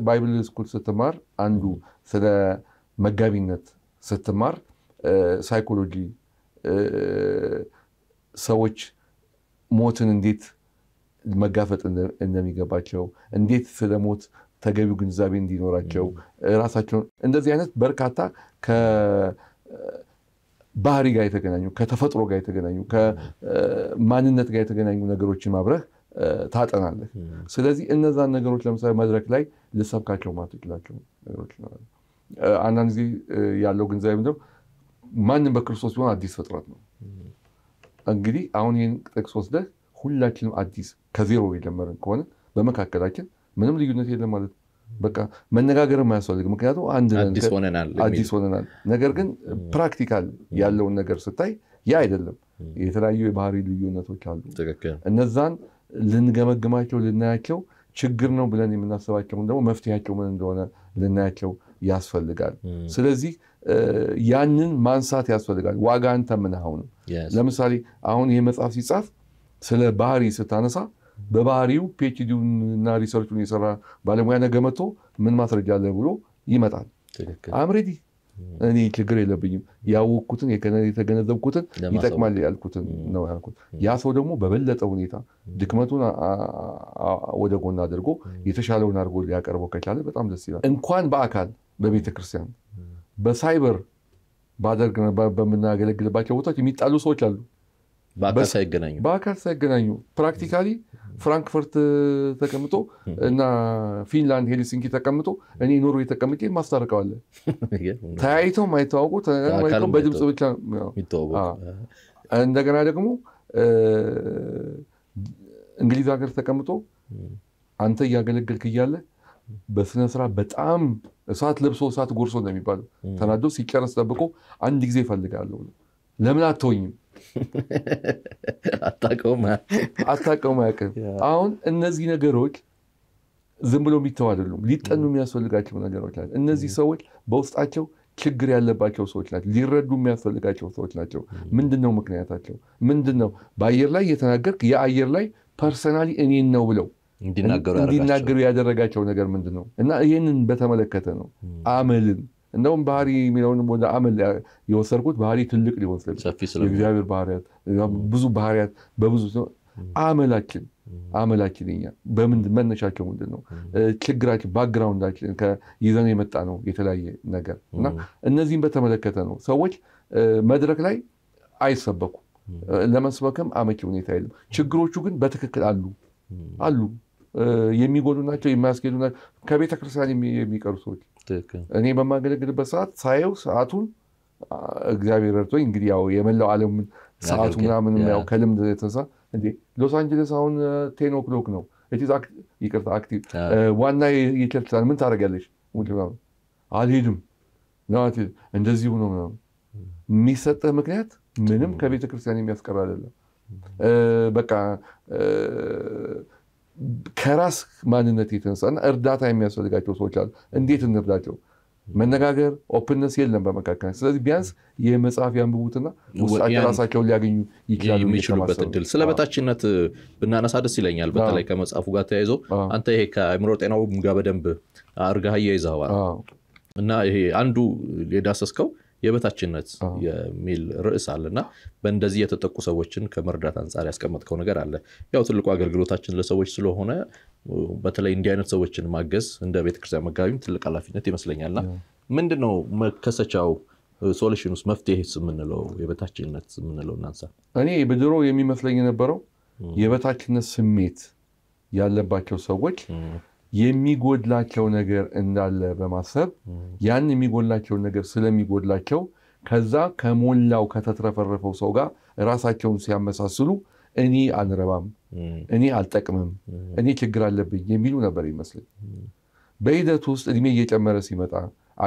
ባይብል ስኩል ስትማር አንዱ ስለ መጋቢነት ስትማር ሳይኮሎጂ ሰዎች ሞትን እንዴት መጋፈጥ እንደሚገባቸው እንዴት ስለ ሞት ተገቢው ግንዛቤ እንዲኖራቸው ራሳቸውን እንደዚህ አይነት በርካታ ከባህሪ ጋር የተገናኙ ከተፈጥሮ ጋር የተገናኙ ከማንነት ጋር የተገናኙ ነገሮችን ማብረህ ታጠናለህ። ስለዚህ እነዛን ነገሮች ለምሳሌ መድረክ ላይ ልሰብካቸው ማትችላቸው ነገሮች ይኖራሉ። አንዳንድ ጊዜ ያለው ግንዛቤ ምንድነው? ማንም በክርስቶስ ቢሆን አዲስ ፍጥረት ነው። እንግዲህ አሁን ይህን ጥቅስ ወስደህ ሁላችንም አዲስ ከዜሮ የጀመርን ከሆነ በመካከላችን ምንም ልዩነት የለም ማለት በቃ መነጋገርም አያስፈልግም፣ ምክንያቱም አንድ አዲስ ሆነናል። ነገር ግን ፕራክቲካል ያለውን ነገር ስታይ ያ አይደለም። የተለያዩ የባህሪ ልዩነቶች አሉ። እነዛን ልንገመግማቸው፣ ልናያቸው ችግር ነው ብለን የምናስባቸው ደግሞ መፍትሄያቸው ምን እንደሆነ ልናያቸው ያስፈልጋል። ስለዚህ ያንን ማንሳት ያስፈልጋል። ዋጋ ተምናኸው ነው። ለምሳሌ አሁን ይህ መጽሐፍ ሲጻፍ ስለ ባህሪ ስታነሳ በባህሪው ፒኤችዲውን ሪሰርቹን የሰራ ባለሙያ ነገ መጥቶ ምን ማስረጃ አለ ብሎ ይመጣል። አምሬዲ hmm. እኔ ችግር የለብኝም ያወቅኩትን የተገነዘብኩትን ይጠቅማል ያልኩትን hmm. ነው ያልኩት። hmm. ያ ሰው ደግሞ በበለጠ ሁኔታ ድክመቱን ወደ ጎን አድርጎ የተሻለውን አድርጎ ሊያቀርበው ከቻለ በጣም ደስ ይላል። እንኳን በአካል በቤተክርስቲያን በሳይበር ባደርግ በምናገለግልባቸው ቦታዎች የሚጣሉ ሰዎች አሉ። በአካል ሳይገናኙ ፕራክቲካሊ ፍራንክፈርት ተቀምጦ እና ፊንላንድ ሄልሲንኪ ተቀምጦ እኔ ኖሮ ተቀምጬ ማስታርቀዋለ ተያይተው ማይተዋወቁ በድምፅ ብቻ እንደገና ደግሞ እንግሊዝ ሀገር ተቀምጦ አንተ እያገለገልክ እያለ በስነስራ በጣም እሳት ለብሶ እሳት ጎርሶ እንደሚባለው ተናዶ ሲጨረስ ጠብቆ አንድ ጊዜ ይፈልጋለሁ ለምን አተወኝም አታውቀውም፣ አያውቅም። አሁን እነዚህ ነገሮች ዝም ብሎ የሚተው አይደሉም። ሊጠኑ የሚያስፈልጋቸው ነገሮች ናቸው። እነዚህ ሰዎች በውስጣቸው ችግር ያለባቸው ሰዎች ናቸው። ሊረዱ የሚያስፈልጋቸው ሰዎች ናቸው። ምንድነው ምክንያታቸው? ምንድነው በአየር ላይ የተናገርክ የአየር ላይ ፐርሰናሊ እኔን ነው ብለው እንዲናገሩ ያደረጋቸው ነገር ምንድን ነው? እና ይህንን በተመለከተ ነው አመልን እንደውም ባህሪ የሚለውን ወደ አመል የወሰድኩት ባህሪ ትልቅ ሊሆን ስለእግዚአብሔር ባህሪያት ብዙ ባህርያት በብዙ አመላችን አመላችን ኛ በምን መነሻቸው ምንድን ነው? ችግራችን ባክግራውንዳችን ይዘን የመጣ ነው የተለያየ ነገር እና እነዚህም በተመለከተ ነው ሰዎች መድረክ ላይ አይሰበኩም፣ ለመስበክም አመቺ ሁኔታ የለም። ችግሮቹ ግን በትክክል አሉ አሉ የሚጎዱ ናቸው፣ የማያስኬዱ ናቸው። ከቤተ ክርስቲያን የሚቀሩ ሰዎች እኔ በማገለግልበት ሰዓት ሳየው ሰዓቱን እግዚአብሔር ረድቶኝ እንግዲህ ያው የመላው ዓለም ሰዓቱ ምናምን ያው ከልምድ የተነሳ እንዴ ሎስ አንጀለስ አሁን ቴን ኦክሎክ ነው። ይቅርታ አክቲቭ ዋና የቸርችላን ምን ታደረጋለች አልሄድም እንደዚህ ሆኖ ምናምን የሚሰጥህ ምክንያት ምንም ከቤተ ክርስቲያን የሚያስቀር አይደለም። በቃ ከራስ ማንነት የተነሳና እርዳታ የሚያስፈልጋቸው ሰዎች አሉ። እንዴት እንርዳቸው? መነጋገር ኦፕንነስ የለም በመካከል። ስለዚህ ቢያንስ የመጽሐፍ ያንብቡትና ውስጣቸው ራሳቸውን ሊያገኙ ይችላሉ የሚችሉበት እድል። ስለ በታችነት ብናነሳ ደስ ይለኛል። በተለይ ከመጽሐፉ ጋር ተያይዘው አንተ ይሄ ከአእምሮ ጤናው ጋር በደንብ አድርገህ አያይዘዋል እና ይሄ አንዱ የዳሰስከው የበታችነት የሚል ርዕስ አለና በእንደዚህ የተጠቁ ሰዎችን ከመርዳት አንጻር ያስቀመጥከው ነገር አለ። ያው ትልቁ አገልግሎታችን ለሰዎች ስለሆነ በተለይ እንዲህ አይነት ሰዎችን ማገዝ እንደ ቤተክርስቲያን መጋቢም ትልቅ ኃላፊነት ይመስለኛልና ምንድን ነው መከሰቻው? ሶሉሽን ውስጥ መፍትሄ የምንለው የበታችነት የምንለው እናንሳ። እኔ በድሮ የሚመስለኝ የነበረው የበታችነት ስሜት ያለባቸው ሰዎች የሚጎድላቸው ነገር እንዳለ በማሰብ ያን የሚጎድላቸውን ነገር ስለሚጎድላቸው ከዛ ከሞላው ከተትረፈረፈው ሰው ጋር ራሳቸውን ሲያመሳስሉ እኔ አልረባም፣ እኔ አልጠቅምም፣ እኔ ችግር አለብኝ የሚሉ ነበር ይመስለኝ። በሂደት ውስጥ እድሜ እየጨመረ ሲመጣ፣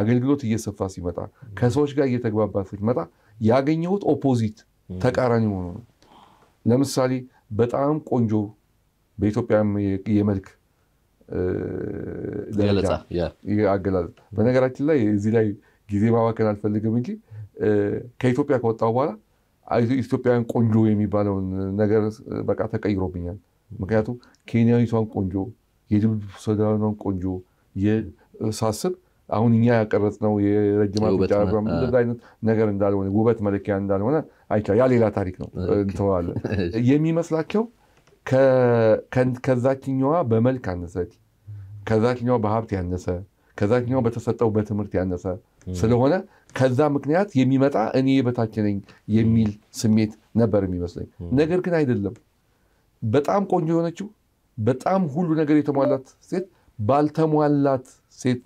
አገልግሎት እየሰፋ ሲመጣ፣ ከሰዎች ጋር እየተግባባ ሲመጣ ያገኘሁት ኦፖዚት ተቃራኒ ሆኖ ነው። ለምሳሌ በጣም ቆንጆ በኢትዮጵያ የመልክ ደረጃ በነገራችን ላይ እዚህ ላይ ጊዜ ማባከን አልፈልግም እንጂ ከኢትዮጵያ ከወጣሁ በኋላ ኢትዮጵያውያን ቆንጆ የሚባለውን ነገር በቃ ተቀይሮብኛል። ምክንያቱም ኬንያዊቷን ቆንጆ፣ የደቡብ ሱዳኗን ቆንጆ የሳስብ አሁን እኛ ያቀረጽነው የረጅም እንደዛ አይነት ነገር እንዳልሆነ ውበት መለኪያ እንዳልሆነ አይቻ ያ ሌላ ታሪክ ነው። እንተዋለን [LAUGHS] የሚመስላቸው ከዛችኛዋ በመልክ አነሰች፣ ከዛችኛዋ በሀብት ያነሰ፣ ከዛችኛዋ በተሰጠው በትምህርት ያነሰ ስለሆነ ከዛ ምክንያት የሚመጣ እኔ የበታች ነኝ የሚል ስሜት ነበር የሚመስለኝ። ነገር ግን አይደለም። በጣም ቆንጆ የሆነችው በጣም ሁሉ ነገር የተሟላት ሴት ባልተሟላት ሴት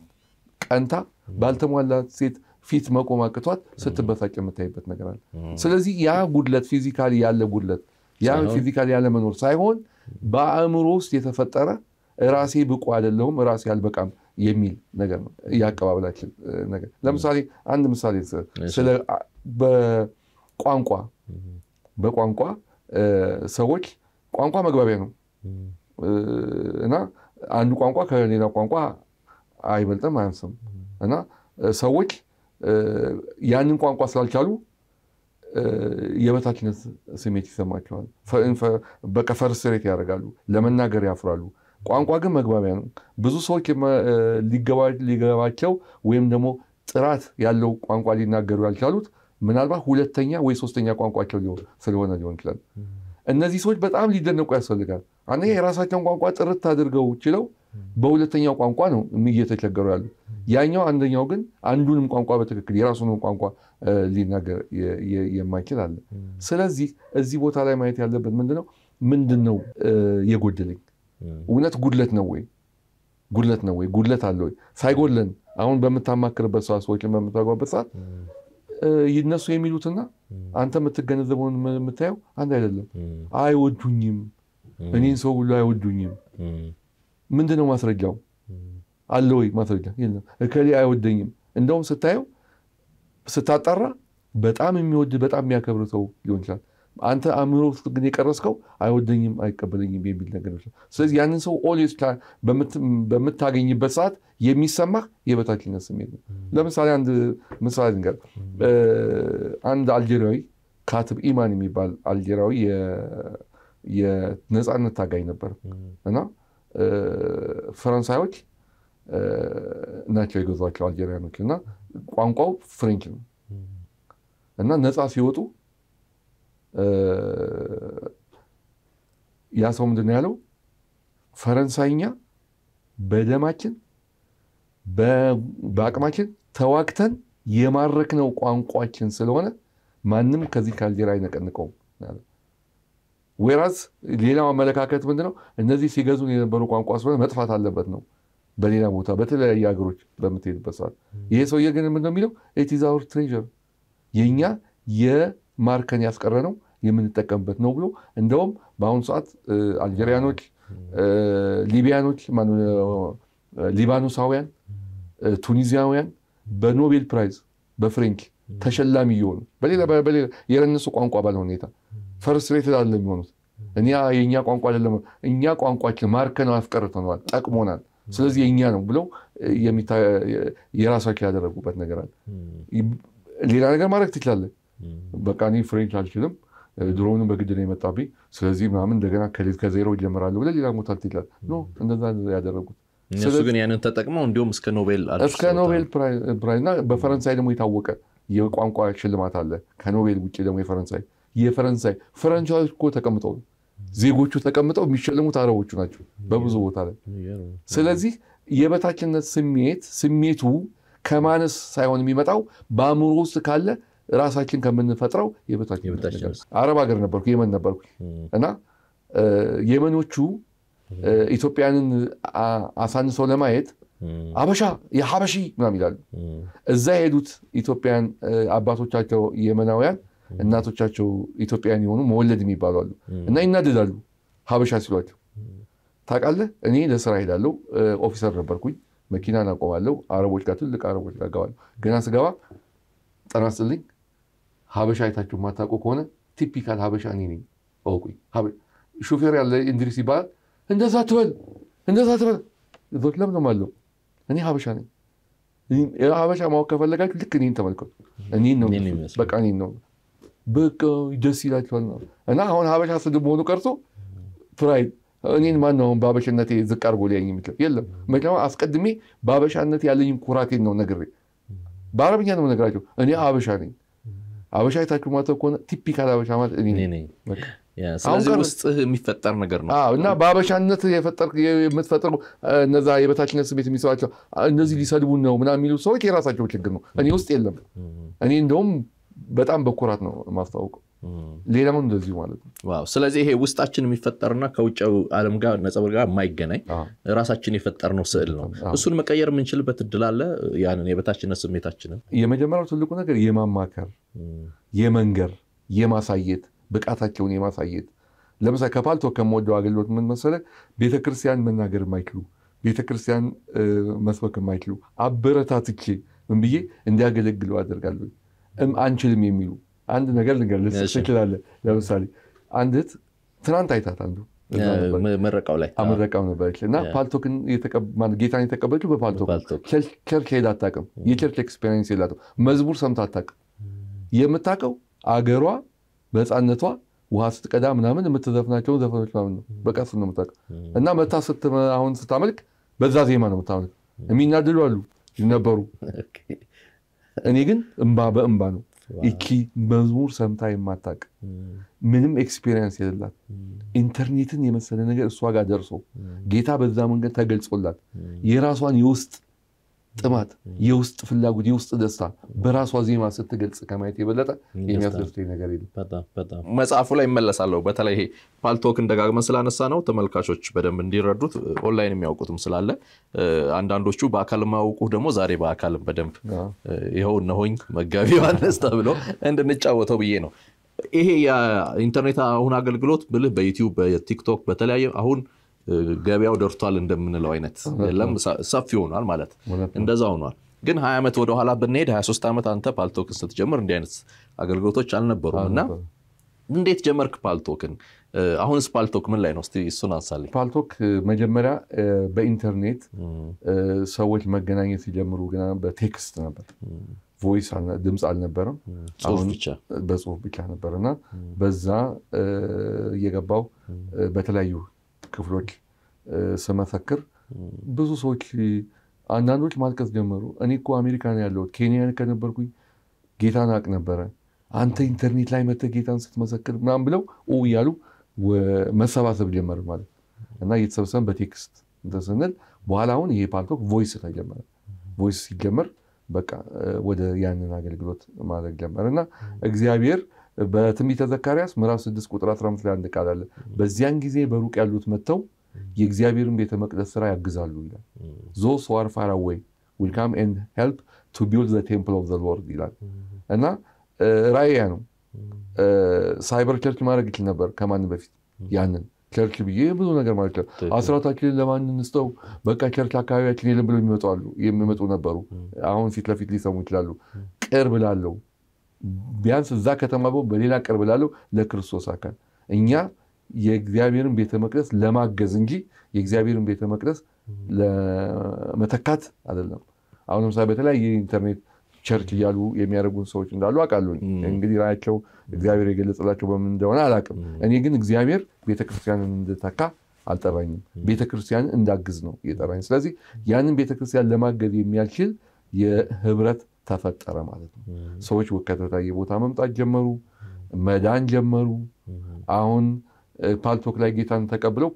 ቀንታ ባልተሟላት ሴት ፊት መቆም አቅቷት ስትበሳጭ የምታይበት ነገር አለ። ስለዚህ ያ ጉድለት ፊዚካሊ ያለ ጉድለት ያን ፊዚካል ያለመኖር ሳይሆን በአእምሮ ውስጥ የተፈጠረ ራሴ ብቁ አይደለሁም፣ ራሴ አልበቃም የሚል ነገር ነው የአቀባበላችን ነገር። ለምሳሌ አንድ ምሳሌ ስለ በቋንቋ በቋንቋ ሰዎች ቋንቋ መግባቢያ ነው እና አንዱ ቋንቋ ከሌላ ቋንቋ አይበልጥም አያንስም እና ሰዎች ያንን ቋንቋ ስላልቻሉ የበታችነት ስሜት ይሰማቸዋል። በቃ ፈርስትሬት ያደርጋሉ፣ ለመናገር ያፍራሉ። ቋንቋ ግን መግባቢያ ነው። ብዙ ሰዎች ሊገባቸው ወይም ደግሞ ጥራት ያለው ቋንቋ ሊናገሩ ያልቻሉት ምናልባት ሁለተኛ ወይ ሶስተኛ ቋንቋቸው ስለሆነ ሊሆን ይችላል። እነዚህ ሰዎች በጣም ሊደነቁ ያስፈልጋል። አንደኛ የራሳቸውን ቋንቋ ጥርት አድርገው ችለው በሁለተኛው ቋንቋ ነው እየተቸገሩ ያሉ። ያኛው አንደኛው ግን አንዱንም ቋንቋ በትክክል የራሱንም ቋንቋ ሊናገር የማይችል አለ። ስለዚህ እዚህ ቦታ ላይ ማየት ያለበት ምንድነው? ምንድን ነው የጎደለኝ? እውነት ጉድለት ነው ወይ? ጉድለት ነው ወይ? ጉድለት አለ ወይ? ሳይጎለን አሁን በምታማክርበት ሰ ሰዎችን በምታጓበት ሰዓት እነሱ የሚሉትና አንተ የምትገነዘበውን የምታየው አንድ አይደለም። አይወዱኝም፣ እኔን ሰው ሁሉ አይወዱኝም ምንድነው ማስረጃው? አለ ወይ ማስረጃ? የለም። እከሌ አይወደኝም። እንደውም ስታየው ስታጠራ በጣም የሚወድ በጣም የሚያከብር ሰው ሊሆን ይችላል። አንተ አእምሮ ውስጥ ግን የቀረስከው አይወደኝም፣ አይቀበለኝም የሚል ነገር ነው። ስለዚህ ያንን ሰው ኦልዌይስ በምታገኝበት ሰዓት የሚሰማህ የበታችነት ስሜት ነው። ለምሳሌ አንድ ምሳሌ ንገር። አንድ አልጄሪያዊ ካትብ ኢማን የሚባል አልጄሪያዊ የነፃነት ታጋይ ነበር እና ፈረንሳዮች ናቸው የገዟቸው አልጄሪያኖች እና ቋንቋው ፍሬንች ነው እና ነፃ ሲወጡ ያ ሰው ምንድን ነው ያለው? ፈረንሳይኛ በደማችን በአቅማችን ተዋግተን የማረክነው ቋንቋችን ስለሆነ ማንም ከዚህ ከአልጄሪያ አይነቀንቀውም። ወይራስ ሌላው አመለካከት ምንድን ነው? እነዚህ ሲገዙን የነበሩ ቋንቋ ስለሆነ መጥፋት አለበት ነው። በሌላ ቦታ በተለያዩ ሀገሮች በምትሄድበት ሰዓት ይሄ ሰውዬ ግን ምንድነው የሚለው ኢትዝ አወር ትሬዠር የእኛ የማርከን ያስቀረ ነው የምንጠቀምበት ነው ብሎ እንደውም በአሁኑ ሰዓት አልጀሪያኖች፣ ሊቢያኖች፣ ሊባኖሳውያን፣ ቱኒዚያውያን በኖቤል ፕራይዝ በፍሬንች ተሸላሚ እየሆኑ በሌላ የረነሱ ቋንቋ ባለ ሁኔታ ፈርስት ሬት አለ የሚሆኑት እኛ የእኛ ቋንቋ አይደለም። እኛ ቋንቋችን ማርከነው አስቀርተነዋል፣ ጠቅሞናል። ስለዚህ የእኛ ነው ብለው የራሳቸው ያደረጉበት ነገር አለ። ሌላ ነገር ማድረግ ትችላለህ። በቃ እኔ ፍሬንች አልችልም፣ ድሮውንም በግድ ነው የመጣብኝ። ስለዚህ ምናምን እንደገና ከሌት ከዜሮ ይጀምራሉ ብለ ሌላ ቦታ ትችላለህ። ኖ እንደዛ ያደረጉት እነሱ ግን ያንን ተጠቅመው እንዲሁም እስከ ኖቤል እስከ ኖቤል ፕራይዝ እና በፈረንሳይ ደግሞ የታወቀ የቋንቋ ሽልማት አለ ከኖቤል ውጭ ደግሞ የፈረንሳይ የፈረንሳይ ፈረንሳዮች እኮ ተቀምጠው ዜጎቹ ተቀምጠው የሚሸለሙት አረቦቹ ናቸው በብዙ ቦታ ላይ። ስለዚህ የበታችነት ስሜት ስሜቱ ከማነስ ሳይሆን የሚመጣው በአእምሮ ውስጥ ካለ ራሳችን ከምንፈጥረው አረብ ሀገር ነበርኩ፣ የመን ነበርኩ እና የመኖቹ ኢትዮጵያንን አሳንሰው ለማየት አበሻ የሀበሺ ምናምን ይላሉ። እዛ የሄዱት ኢትዮጵያን አባቶቻቸው የመናውያን እናቶቻቸው ኢትዮጵያን የሆኑ መወለድ የሚባሉ አሉ እና ይናደዳሉ ሀበሻ ሲሏቸው። ታውቃለህ እኔ ለስራ ሄዳለሁ። ኦፊሰር ነበርኩኝ። መኪና ናቆማለው አረቦች ጋር ትልቅ አረቦች ጋር ገባለሁ። ገና ስገባ ጠና ስልኝ ሀበሻ አይታችሁ ማታቆ ከሆነ ቲፒካል ሀበሻ እኔ ነኝ ሹፌር ያለ እንድሪስ ይባላል። እንደዛ ትበል እንደዛ ትበል ዞች ለምለም አለው። እኔ ሀበሻ ነኝ። ሀበሻ ማወቅ ከፈለጋችሁ ልክ እኔን ተመልከቱ። እኔን ነው በቃ እኔን ነው በቃ ደስ ይላቸዋል እና አሁን ሀበሻ ስድብ መሆኑ ቀርቶ ፕራይድ እኔን ማነው በሀበሽነቴ ዝቅ አድርጎ ሊያኝ የሚችለው የለም። መቼም አስቀድሜ በሀበሻነት ያለኝም ኩራቴን ነው ነግሬ በአረብኛ ነው ነግራቸው እኔ ሀበሻ ነኝ። ሀበሻ አይታችሁ ማለት ከሆነ ቲፒካል ሀበሻ ማለት እኔ ነኝ። ስለዚህ ውስጥ የሚፈጠር ነገር ነው እና በሀበሻነት የምትፈጥረው እነዛ የበታችነት ስሜት የሚሰባቸው እነዚህ ሊሰድቡን ነው ምናምን የሚሉ ሰዎች የራሳቸው ችግር ነው። እኔ ውስጥ የለም። እኔ እንደውም በጣም በኩራት ነው የማስተዋውቀው። ሌላውን እንደዚሁ ማለት ነው። ስለዚህ ይሄ ውስጣችን የሚፈጠርና ከውጭው አለም ጋር ነጸብራቅ ጋር የማይገናኝ ራሳችን የፈጠርነው ስዕል ነው። እሱን መቀየር የምንችልበት እድል አለ። ያንን የበታችነት ስሜታችንን የመጀመሪያው ትልቁ ነገር የማማከር የመንገር፣ የማሳየት ብቃታቸውን የማሳየት ለምሳሌ ከፓልቶ ከመወደው አገልግሎት ምን ቤተክርስቲያን መናገር የማይችሉ ቤተክርስቲያን መስበክ የማይችሉ አበረታትቼ ምን ብዬ እንዲያገለግሉ አደርጋለሁ። አንችልም የሚሉ አንድ ነገር ልንገርህ ለምሳሌ አንዲት ትናንት አይታት አንዱ መረቃው ላይ መረቃው ነበረች እና ፓልቶክን ጌታን የተቀበለችው በፓልቶክ ቸርች ሄዳ አታውቅም። የቸርች ኤክስፔሪንስ የላትም። መዝሙር ሰምታ አታውቅም። የምታውቀው አገሯ በሕፃነቷ ውሃ ስትቀዳ ምናምን የምትዘፍናቸው ዘፈኖች ምናምን ነው። በቃ ነው የምታውቀው። እና መታ አሁን ስታመልክ በዛ ዜማ ነው የምታመልክ። የሚናድሉ አሉ ነበሩ እኔ ግን እንባ በእንባ ነው። ይቺ መዝሙር ሰምታ የማታውቅ ምንም ኤክስፔሪንስ የሌላት ኢንተርኔትን የመሰለ ነገር እሷ ጋር ደርሶ ጌታ በዛ መንገድ ተገልጾላት የራሷን የውስጥ ጥማት፣ የውስጥ ፍላጎት፣ የውስጥ ደስታ በራሷ ዜማ ስትገልጽ ከማየት የበለጠ የሚያስደስተኝ ነገር የለም። መጽሐፉ ላይ ይመለሳለሁ። በተለይ ይሄ ፓልቶክን ደጋግመን ስላነሳ ነው ተመልካቾች በደንብ እንዲረዱት፣ ኦንላይን የሚያውቁትም ስላለ አንዳንዶቹ በአካል የማያውቁ ደግሞ ዛሬ በአካልም በደንብ ይኸው እነሆኝ መጋቢ ዮሐንስ ተብሎ እንድንጫወተው ብዬ ነው። ይሄ የኢንተርኔት አሁን አገልግሎት ብልህ በዩቲዩብ በቲክቶክ በተለያየ አሁን ገበያው ደርቷል እንደምንለው አይነት የለም፣ ሰፊ ሆኗል ማለት እንደዛ ሆኗል። ግን ሀያ ዓመት ወደኋላ ብንሄድ ሀያ ሶስት ዓመት አንተ ፓልቶክን ስትጀምር እንዲህ አይነት አገልግሎቶች አልነበሩም እና እንዴት ጀመርክ ፓልቶክን? አሁንስ ፓልቶክ ምን ላይ ነው? ስ እሱን አንሳልኝ። ፓልቶክ መጀመሪያ በኢንተርኔት ሰዎች መገናኘት ሲጀምሩ ግና በቴክስት ነበር። ቮይስ ድምፅ አልነበረም፣ በጽሁፍ ብቻ ነበር እና በዛ እየገባው በተለያዩ ክፍሎች ስመሰክር ብዙ ሰዎች አንዳንዶች ማልቀስ ጀመሩ። እኔ እኮ አሜሪካ ነው ያለሁት፣ ኬንያን ከነበርኩኝ ጌታን አቅ ነበረ። አንተ ኢንተርኔት ላይ መተህ ጌታን ስትመሰክር ምናምን ብለው እያሉ መሰባሰብ ጀመር ማለት እና እየተሰብሰብን በቴክስት እንትን ስንል በኋላ አሁን ይሄ ፓልቶክ ቮይስ ተጀመረ። ቮይስ ሲጀመር በቃ ወደ ያንን አገልግሎት ማድረግ ጀመረ እና እግዚአብሔር በትንቢተ ዘካርያስ ምዕራፍ 6 ቁጥር 15 ላይ አንድ ቃል አለ። በዚያን ጊዜ በሩቅ ያሉት መጥተው የእግዚአብሔርን ቤተ መቅደስ ስራ ያግዛሉ ይላል። ዞስ ሁ አር ዊል ካም ኤንድ ሄልፕ ቱ ቢልድ ዘ ቴምፕል ኦፍ ዘ ሎርድ ይላል እና ራእያ ነው። ሳይበር ቸርች ማድረግ ይችል ነበር ከማን በፊት ያንን ቸርች ብዬ ብዙ ነገር ማለት አስራታችንን ለማን እንስጠው? በቃ ቸርች አካባቢያችን የለም ብለው የሚመጡ ነበሩ። አሁን ፊት ለፊት ሊሰሙ ይችላሉ። ቅርብ ላለው ቢያንስ እዛ ከተማ በሌላ ቅርብ ላለው ለክርስቶስ አካል እኛ የእግዚአብሔርን ቤተ መቅደስ ለማገዝ እንጂ የእግዚአብሔርን ቤተ መቅደስ ለመተካት አይደለም። አሁን ለምሳሌ በተለያየ ኢንተርኔት ቸርች እያሉ የሚያደርጉን ሰዎች እንዳሉ አውቃለሁ። እንግዲህ ራያቸው እግዚአብሔር የገለጸላቸው በምን እንደሆነ አላውቅም። እኔ ግን እግዚአብሔር ቤተክርስቲያንን እንድተካ አልጠራኝም። ቤተክርስቲያንን እንዳግዝ ነው እየጠራኝ። ስለዚህ ያንን ቤተክርስቲያን ለማገዝ የሚያልችል የህብረት ተፈጠረ ማለት ነው። ሰዎች ወከተለያየ ቦታ መምጣት ጀመሩ፣ መዳን ጀመሩ። አሁን ፓልቶክ ላይ ጌታን ተቀብለው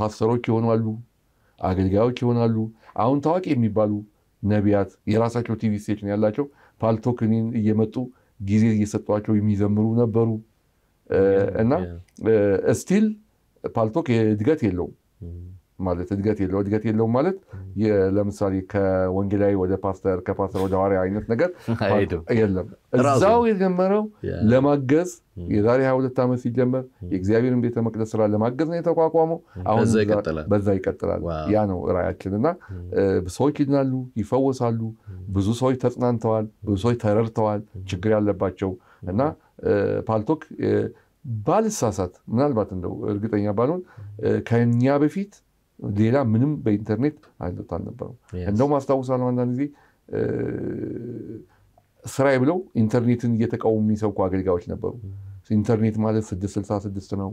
ፓስተሮች ይሆናሉ፣ አገልጋዮች ይሆናሉ። አሁን ታዋቂ የሚባሉ ነቢያት የራሳቸው ቲቪ ስቴሽን ያላቸው ፓልቶክ እየመጡ ጊዜ እየሰጧቸው የሚዘምሩ ነበሩ እና ስቲል ፓልቶክ እድገት የለውም። ማለት እድገት የለው እድገት የለውም ማለት ለምሳሌ ከወንጌላዊ ወደ ፓስተር ከፓስተር ወደ ዋሪ አይነት ነገር [LAUGHS] የለም። እዛው የጀመረው ለማገዝ የዛሬ 22 ዓመት ሲጀመር የእግዚአብሔርን ቤተ መቅደስ ስራ ለማገዝ ነው የተቋቋመው። አሁን በዛ ይቀጥላል። ያ ነው ራያችን እና ሰዎች ይድናሉ፣ ይፈወሳሉ። ብዙ ሰዎች ተጽናንተዋል፣ ብዙ ሰዎች ተረድተዋል፣ ችግር ያለባቸው እና ፓልቶክ ባልሳሳት ምናልባት እንደው እርግጠኛ ባልሆን ከኛ በፊት ሌላ ምንም በኢንተርኔት አይነት አልነበረም። እንደውም አስታውሳለሁ አንዳንድ ጊዜ ስራዬ ብለው ኢንተርኔትን እየተቃወሙ የሚሰብኩ አገልጋዮች ነበሩ። ኢንተርኔት ማለት ስድስት ስልሳ ስድስት ነው።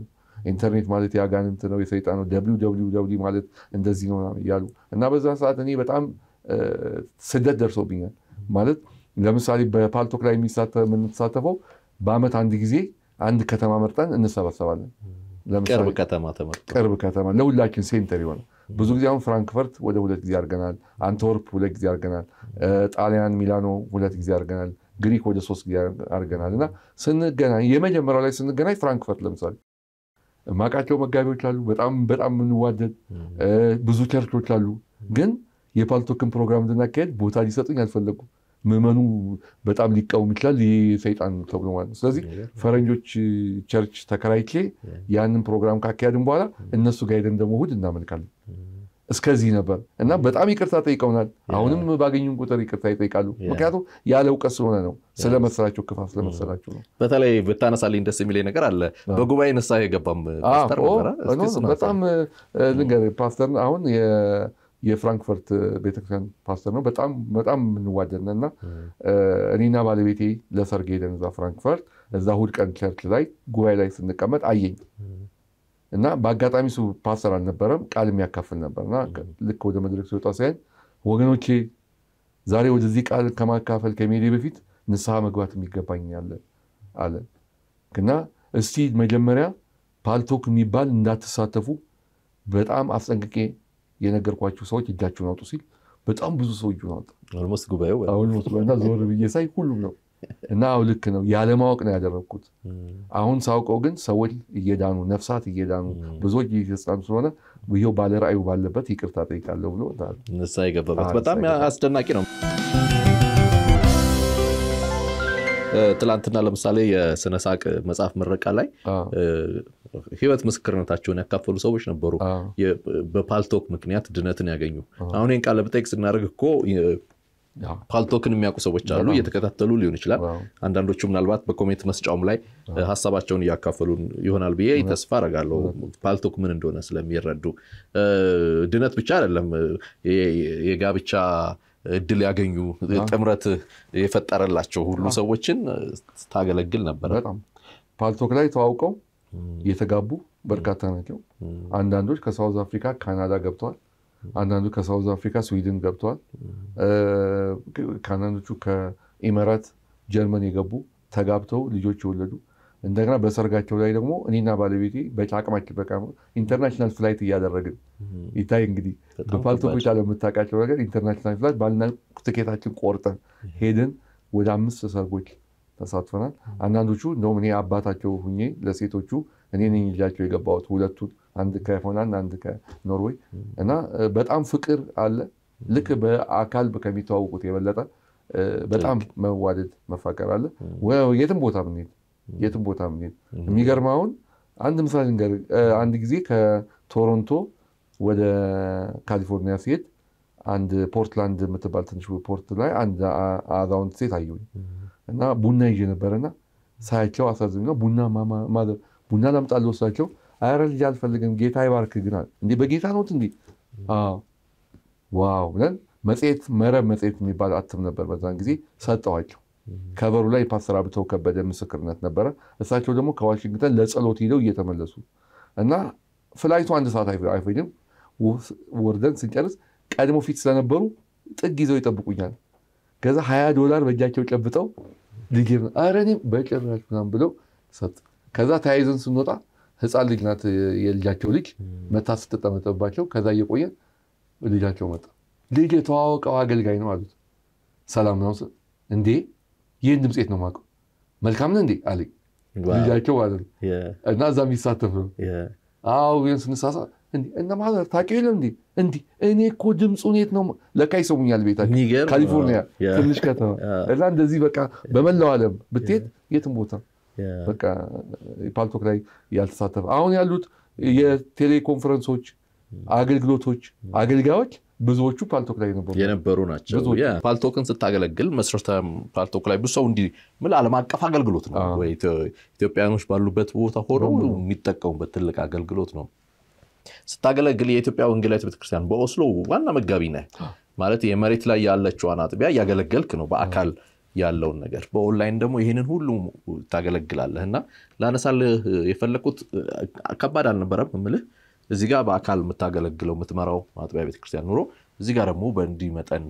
ኢንተርኔት ማለት የአጋንንት ነው፣ የሰይጣን ነው። ደብሊው ደብሊው ደብሊው ማለት እንደዚህ ነው እያሉ እና በዛ ሰዓት እኔ በጣም ስደት ደርሶብኛል። ማለት ለምሳሌ በፓልቶክ ላይ የምንሳተፈው በአመት አንድ ጊዜ አንድ ከተማ መርጠን እንሰበሰባለን። ቅርብ ከተማ ተመርጦ ቅርብ ከተማ ለሁላችን ሴንተር የሆነ ብዙ ጊዜ አሁን ፍራንክፈርት ወደ ሁለት ጊዜ አድርገናል። አንትወርፕ ሁለት ጊዜ አድርገናል። ጣሊያን ሚላኖ ሁለት ጊዜ አድርገናል። ግሪክ ወደ ሶስት ጊዜ አድርገናል። እና ስንገናኝ የመጀመሪያው ላይ ስንገናኝ ፍራንክፈርት ለምሳሌ ማቃቸው መጋቢዎች አሉ። በጣም በጣም የምንዋደድ ብዙ ቸርቾች አሉ። ግን የፓልቶክን ፕሮግራም እንድናካሄድ ቦታ ሊሰጡኝ አልፈለጉም። ምመኑ በጣም ሊቃወም ይችላል። ይህ ሰይጣን ተብሎ ማለት ነው። ስለዚህ ፈረንጆች ቸርች ተከራይቼ ያንን ፕሮግራም ካካሄድን በኋላ እነሱ ጋር ሄደን ደግሞ እሑድ እናመልካለን። እስከዚህ ነበር እና በጣም ይቅርታ ጠይቀውናል። አሁንም ባገኙን ቁጥር ይቅርታ ይጠይቃሉ። ምክንያቱም ያለ እውቀት ስለሆነ ነው፣ ስለመሰላቸው ክፋ ስለመሰላቸው ነው። በተለይ ብታነሳልኝ ደስ የሚለኝ ነገር አለ። በጉባኤ ንስሐ የገባም ፓስተር በጣም ልንገርህ ፓስተር አሁን የፍራንክፈርት ቤተክርስቲያን ፓስተር ነው። በጣም በጣም እና እኔና ባለቤቴ ለሰርግ ሄደን እዛ ፍራንክፈርት እዛ እሑድ ቀን ቸርች ላይ ጉባኤ ላይ ስንቀመጥ አየኝ እና በአጋጣሚ እሱ ፓስተር አልነበረም፣ ቃል የሚያካፍል ነበር እና ልክ ወደ መድረክ ሲወጣ ሳይን ወገኖቼ ዛሬ ወደዚህ ቃል ከማካፈል ከሜዴ በፊት ንስሐ መግባት የሚገባኝ አለ እና እስቲ መጀመሪያ ፓልቶክ የሚባል እንዳትሳተፉ በጣም አስጠንቅቄ የነገርኳቸው ሰዎች እጃቸውን አውጡ ሲል በጣም ብዙ ሰው እጁን አወጣ። ዞር ብዬ ሳይ ሁሉም ነው እና አው ልክ ነው ያለማወቅ ነው ያደረግኩት። አሁን ሳውቀው ግን ሰዎች እየዳኑ ነፍሳት እየዳኑ ብዙዎች እየተጽናኑ ስለሆነ ይኸው ባለራእዩ ባለበት ይቅርታ ጠይቃለሁ ብሎ ንስሐ የገባበት በጣም አስደናቂ ነው። ትላንትና ለምሳሌ የስነሳቅ መጽሐፍ ምረቃ ላይ ህይወት ምስክርነታቸውን ያካፈሉ ሰዎች ነበሩ። በፓልቶክ ምክንያት ድነትን ያገኙ። አሁን ይህን ቃለ መጠይቅ ስናደርግ እኮ ፓልቶክን የሚያውቁ ሰዎች አሉ፣ እየተከታተሉ ሊሆን ይችላል። አንዳንዶቹ ምናልባት በኮሜንት መስጫውም ላይ ሀሳባቸውን እያካፈሉን ይሆናል ብዬ ተስፋ አረጋለሁ። ፓልቶክ ምን እንደሆነ ስለሚረዱ ድነት ብቻ አይደለም የጋብቻ እድል ያገኙ ጥምረት የፈጠረላቸው ሁሉ ሰዎችን ታገለግል ነበረ። ፓልቶክ ላይ ተዋውቀው የተጋቡ በርካታ ናቸው። አንዳንዶች ከሳውዝ አፍሪካ ካናዳ ገብተዋል። አንዳንዱ ከሳውዝ አፍሪካ ስዊድን ገብተዋል። ከአንዳንዶቹ ከኢመራት ጀርመን የገቡ ተጋብተው ልጆች የወለዱ እንደገና በሰርጋቸው ላይ ደግሞ እኔና ባለቤቴ በአቅማችን በቃ ኢንተርናሽናል ፍላይት እያደረግን ይታይ እንግዲህ በፓልቶ ብቻ ለምታውቃቸው ነገር ኢንተርናሽናል ፍላይት ባልና ትኬታችን ቆርጠን ሄደን ወደ አምስት ሰርጎች ተሳትፈናል። አንዳንዶቹ እንደውም እኔ አባታቸው ሁኜ ለሴቶቹ እኔ ነኝ ልጃቸው የገባሁት ሁለቱን፣ አንድ ከሆላንድ አንድ ከኖርዌይ እና በጣም ፍቅር አለ። ልክ በአካል ከሚተዋውቁት የበለጠ በጣም መዋደድ መፋቀር አለ። የትም ቦታ ምንሄድ የትም ቦታ የሚሄድ የሚገርመውን አንድ ምሳሌ ንገር። አንድ ጊዜ ከቶሮንቶ ወደ ካሊፎርኒያ ሲሄድ አንድ ፖርትላንድ የምትባል ትንሽ ፖርት ላይ አንድ አዛውንት ሴት አየሁኝ እና ቡና ይዤ ነበረና ሳያቸው አሳዘኝ ነው። ቡና ቡና ላምጣልህ ወስዳቸው አረ ልጅ አልፈልግም ጌታ ይባርክ ግን አለ። እንዴ በጌታ ኖት እንዲ ዋው ብለን መጽሔት መረብ መጽሔት የሚባል አትም ነበር በዛን ጊዜ ሰጠዋቸው። ከበሩ ላይ ፓስተር አብተው ከበደ ምስክርነት ነበረ። እሳቸው ደግሞ ከዋሽንግተን ለጸሎት ሄደው እየተመለሱ እና ፍላይቱ አንድ ሰዓት አይፈጅም። ወርደን ስንጨርስ ቀድሞ ፊት ስለነበሩ ጥግ ይዘው ይጠብቁኛል። ከዛ ሀያ ዶላር በእጃቸው ጨብጠው ልጅ ኧረ እኔም በጭራሽ ምናምን ብለው ሰጥ ከዛ ተያይዘን ስንወጣ ህፃን ልጅ ናት የልጃቸው ልጅ መታ ስትጠመጠባቸው ከዛ እየቆየን ልጃቸው መጣ። ልጅ የተዋወቀው አገልጋይ ነው አሉት። ሰላም ነው እንዴ ይህን ድምፄት ነው የማውቀው መልካምን እንዴ አለ ልጃቸው ማለት ነው እና እዛ የሚሳተፍ ነው አዎ ግን ስንሳሳ እና ማዘር ታቂ ለ እንዲ እንዲ እኔ እኮ ድምፁ ኔት ነው ለካ ይሰሙኛል ቤታ ካሊፎርኒያ ትንሽ ከተማ እና እንደዚህ በቃ በመላው አለም ብትሄድ የትም ቦታ በቃ ፓልቶክ ላይ ያልተሳተፈ አሁን ያሉት የቴሌኮንፈረንሶች አገልግሎቶች አገልጋዮች ብዙዎቹ ፓልቶክ ላይ የነበሩ ናቸው። ፓልቶክን ስታገለግል መስረተ ፓልቶክ ላይ ብዙ ሰው እንዲህ ምን ዓለም አቀፍ አገልግሎት ነው። ኢትዮጵያኖች ባሉበት ቦታ ሆኖ የሚጠቀሙበት ትልቅ አገልግሎት ነው። ስታገለግል የኢትዮጵያ ወንጌላዊት ቤተክርስቲያን በኦስሎ ዋና መጋቢ ነህ ማለት የመሬት ላይ ያለችዋን አጥቢያ እያገለገልክ ነው በአካል ያለውን ነገር በኦንላይን ደግሞ ይህንን ሁሉ ታገለግላለህ እና ላነሳልህ የፈለግኩት ከባድ አልነበረም ምልህ እዚህ ጋር በአካል የምታገለግለው የምትመራው ማጥቢያ ቤተክርስቲያን ኑሮ እዚህ ጋር ደግሞ በእንዲህ መጠን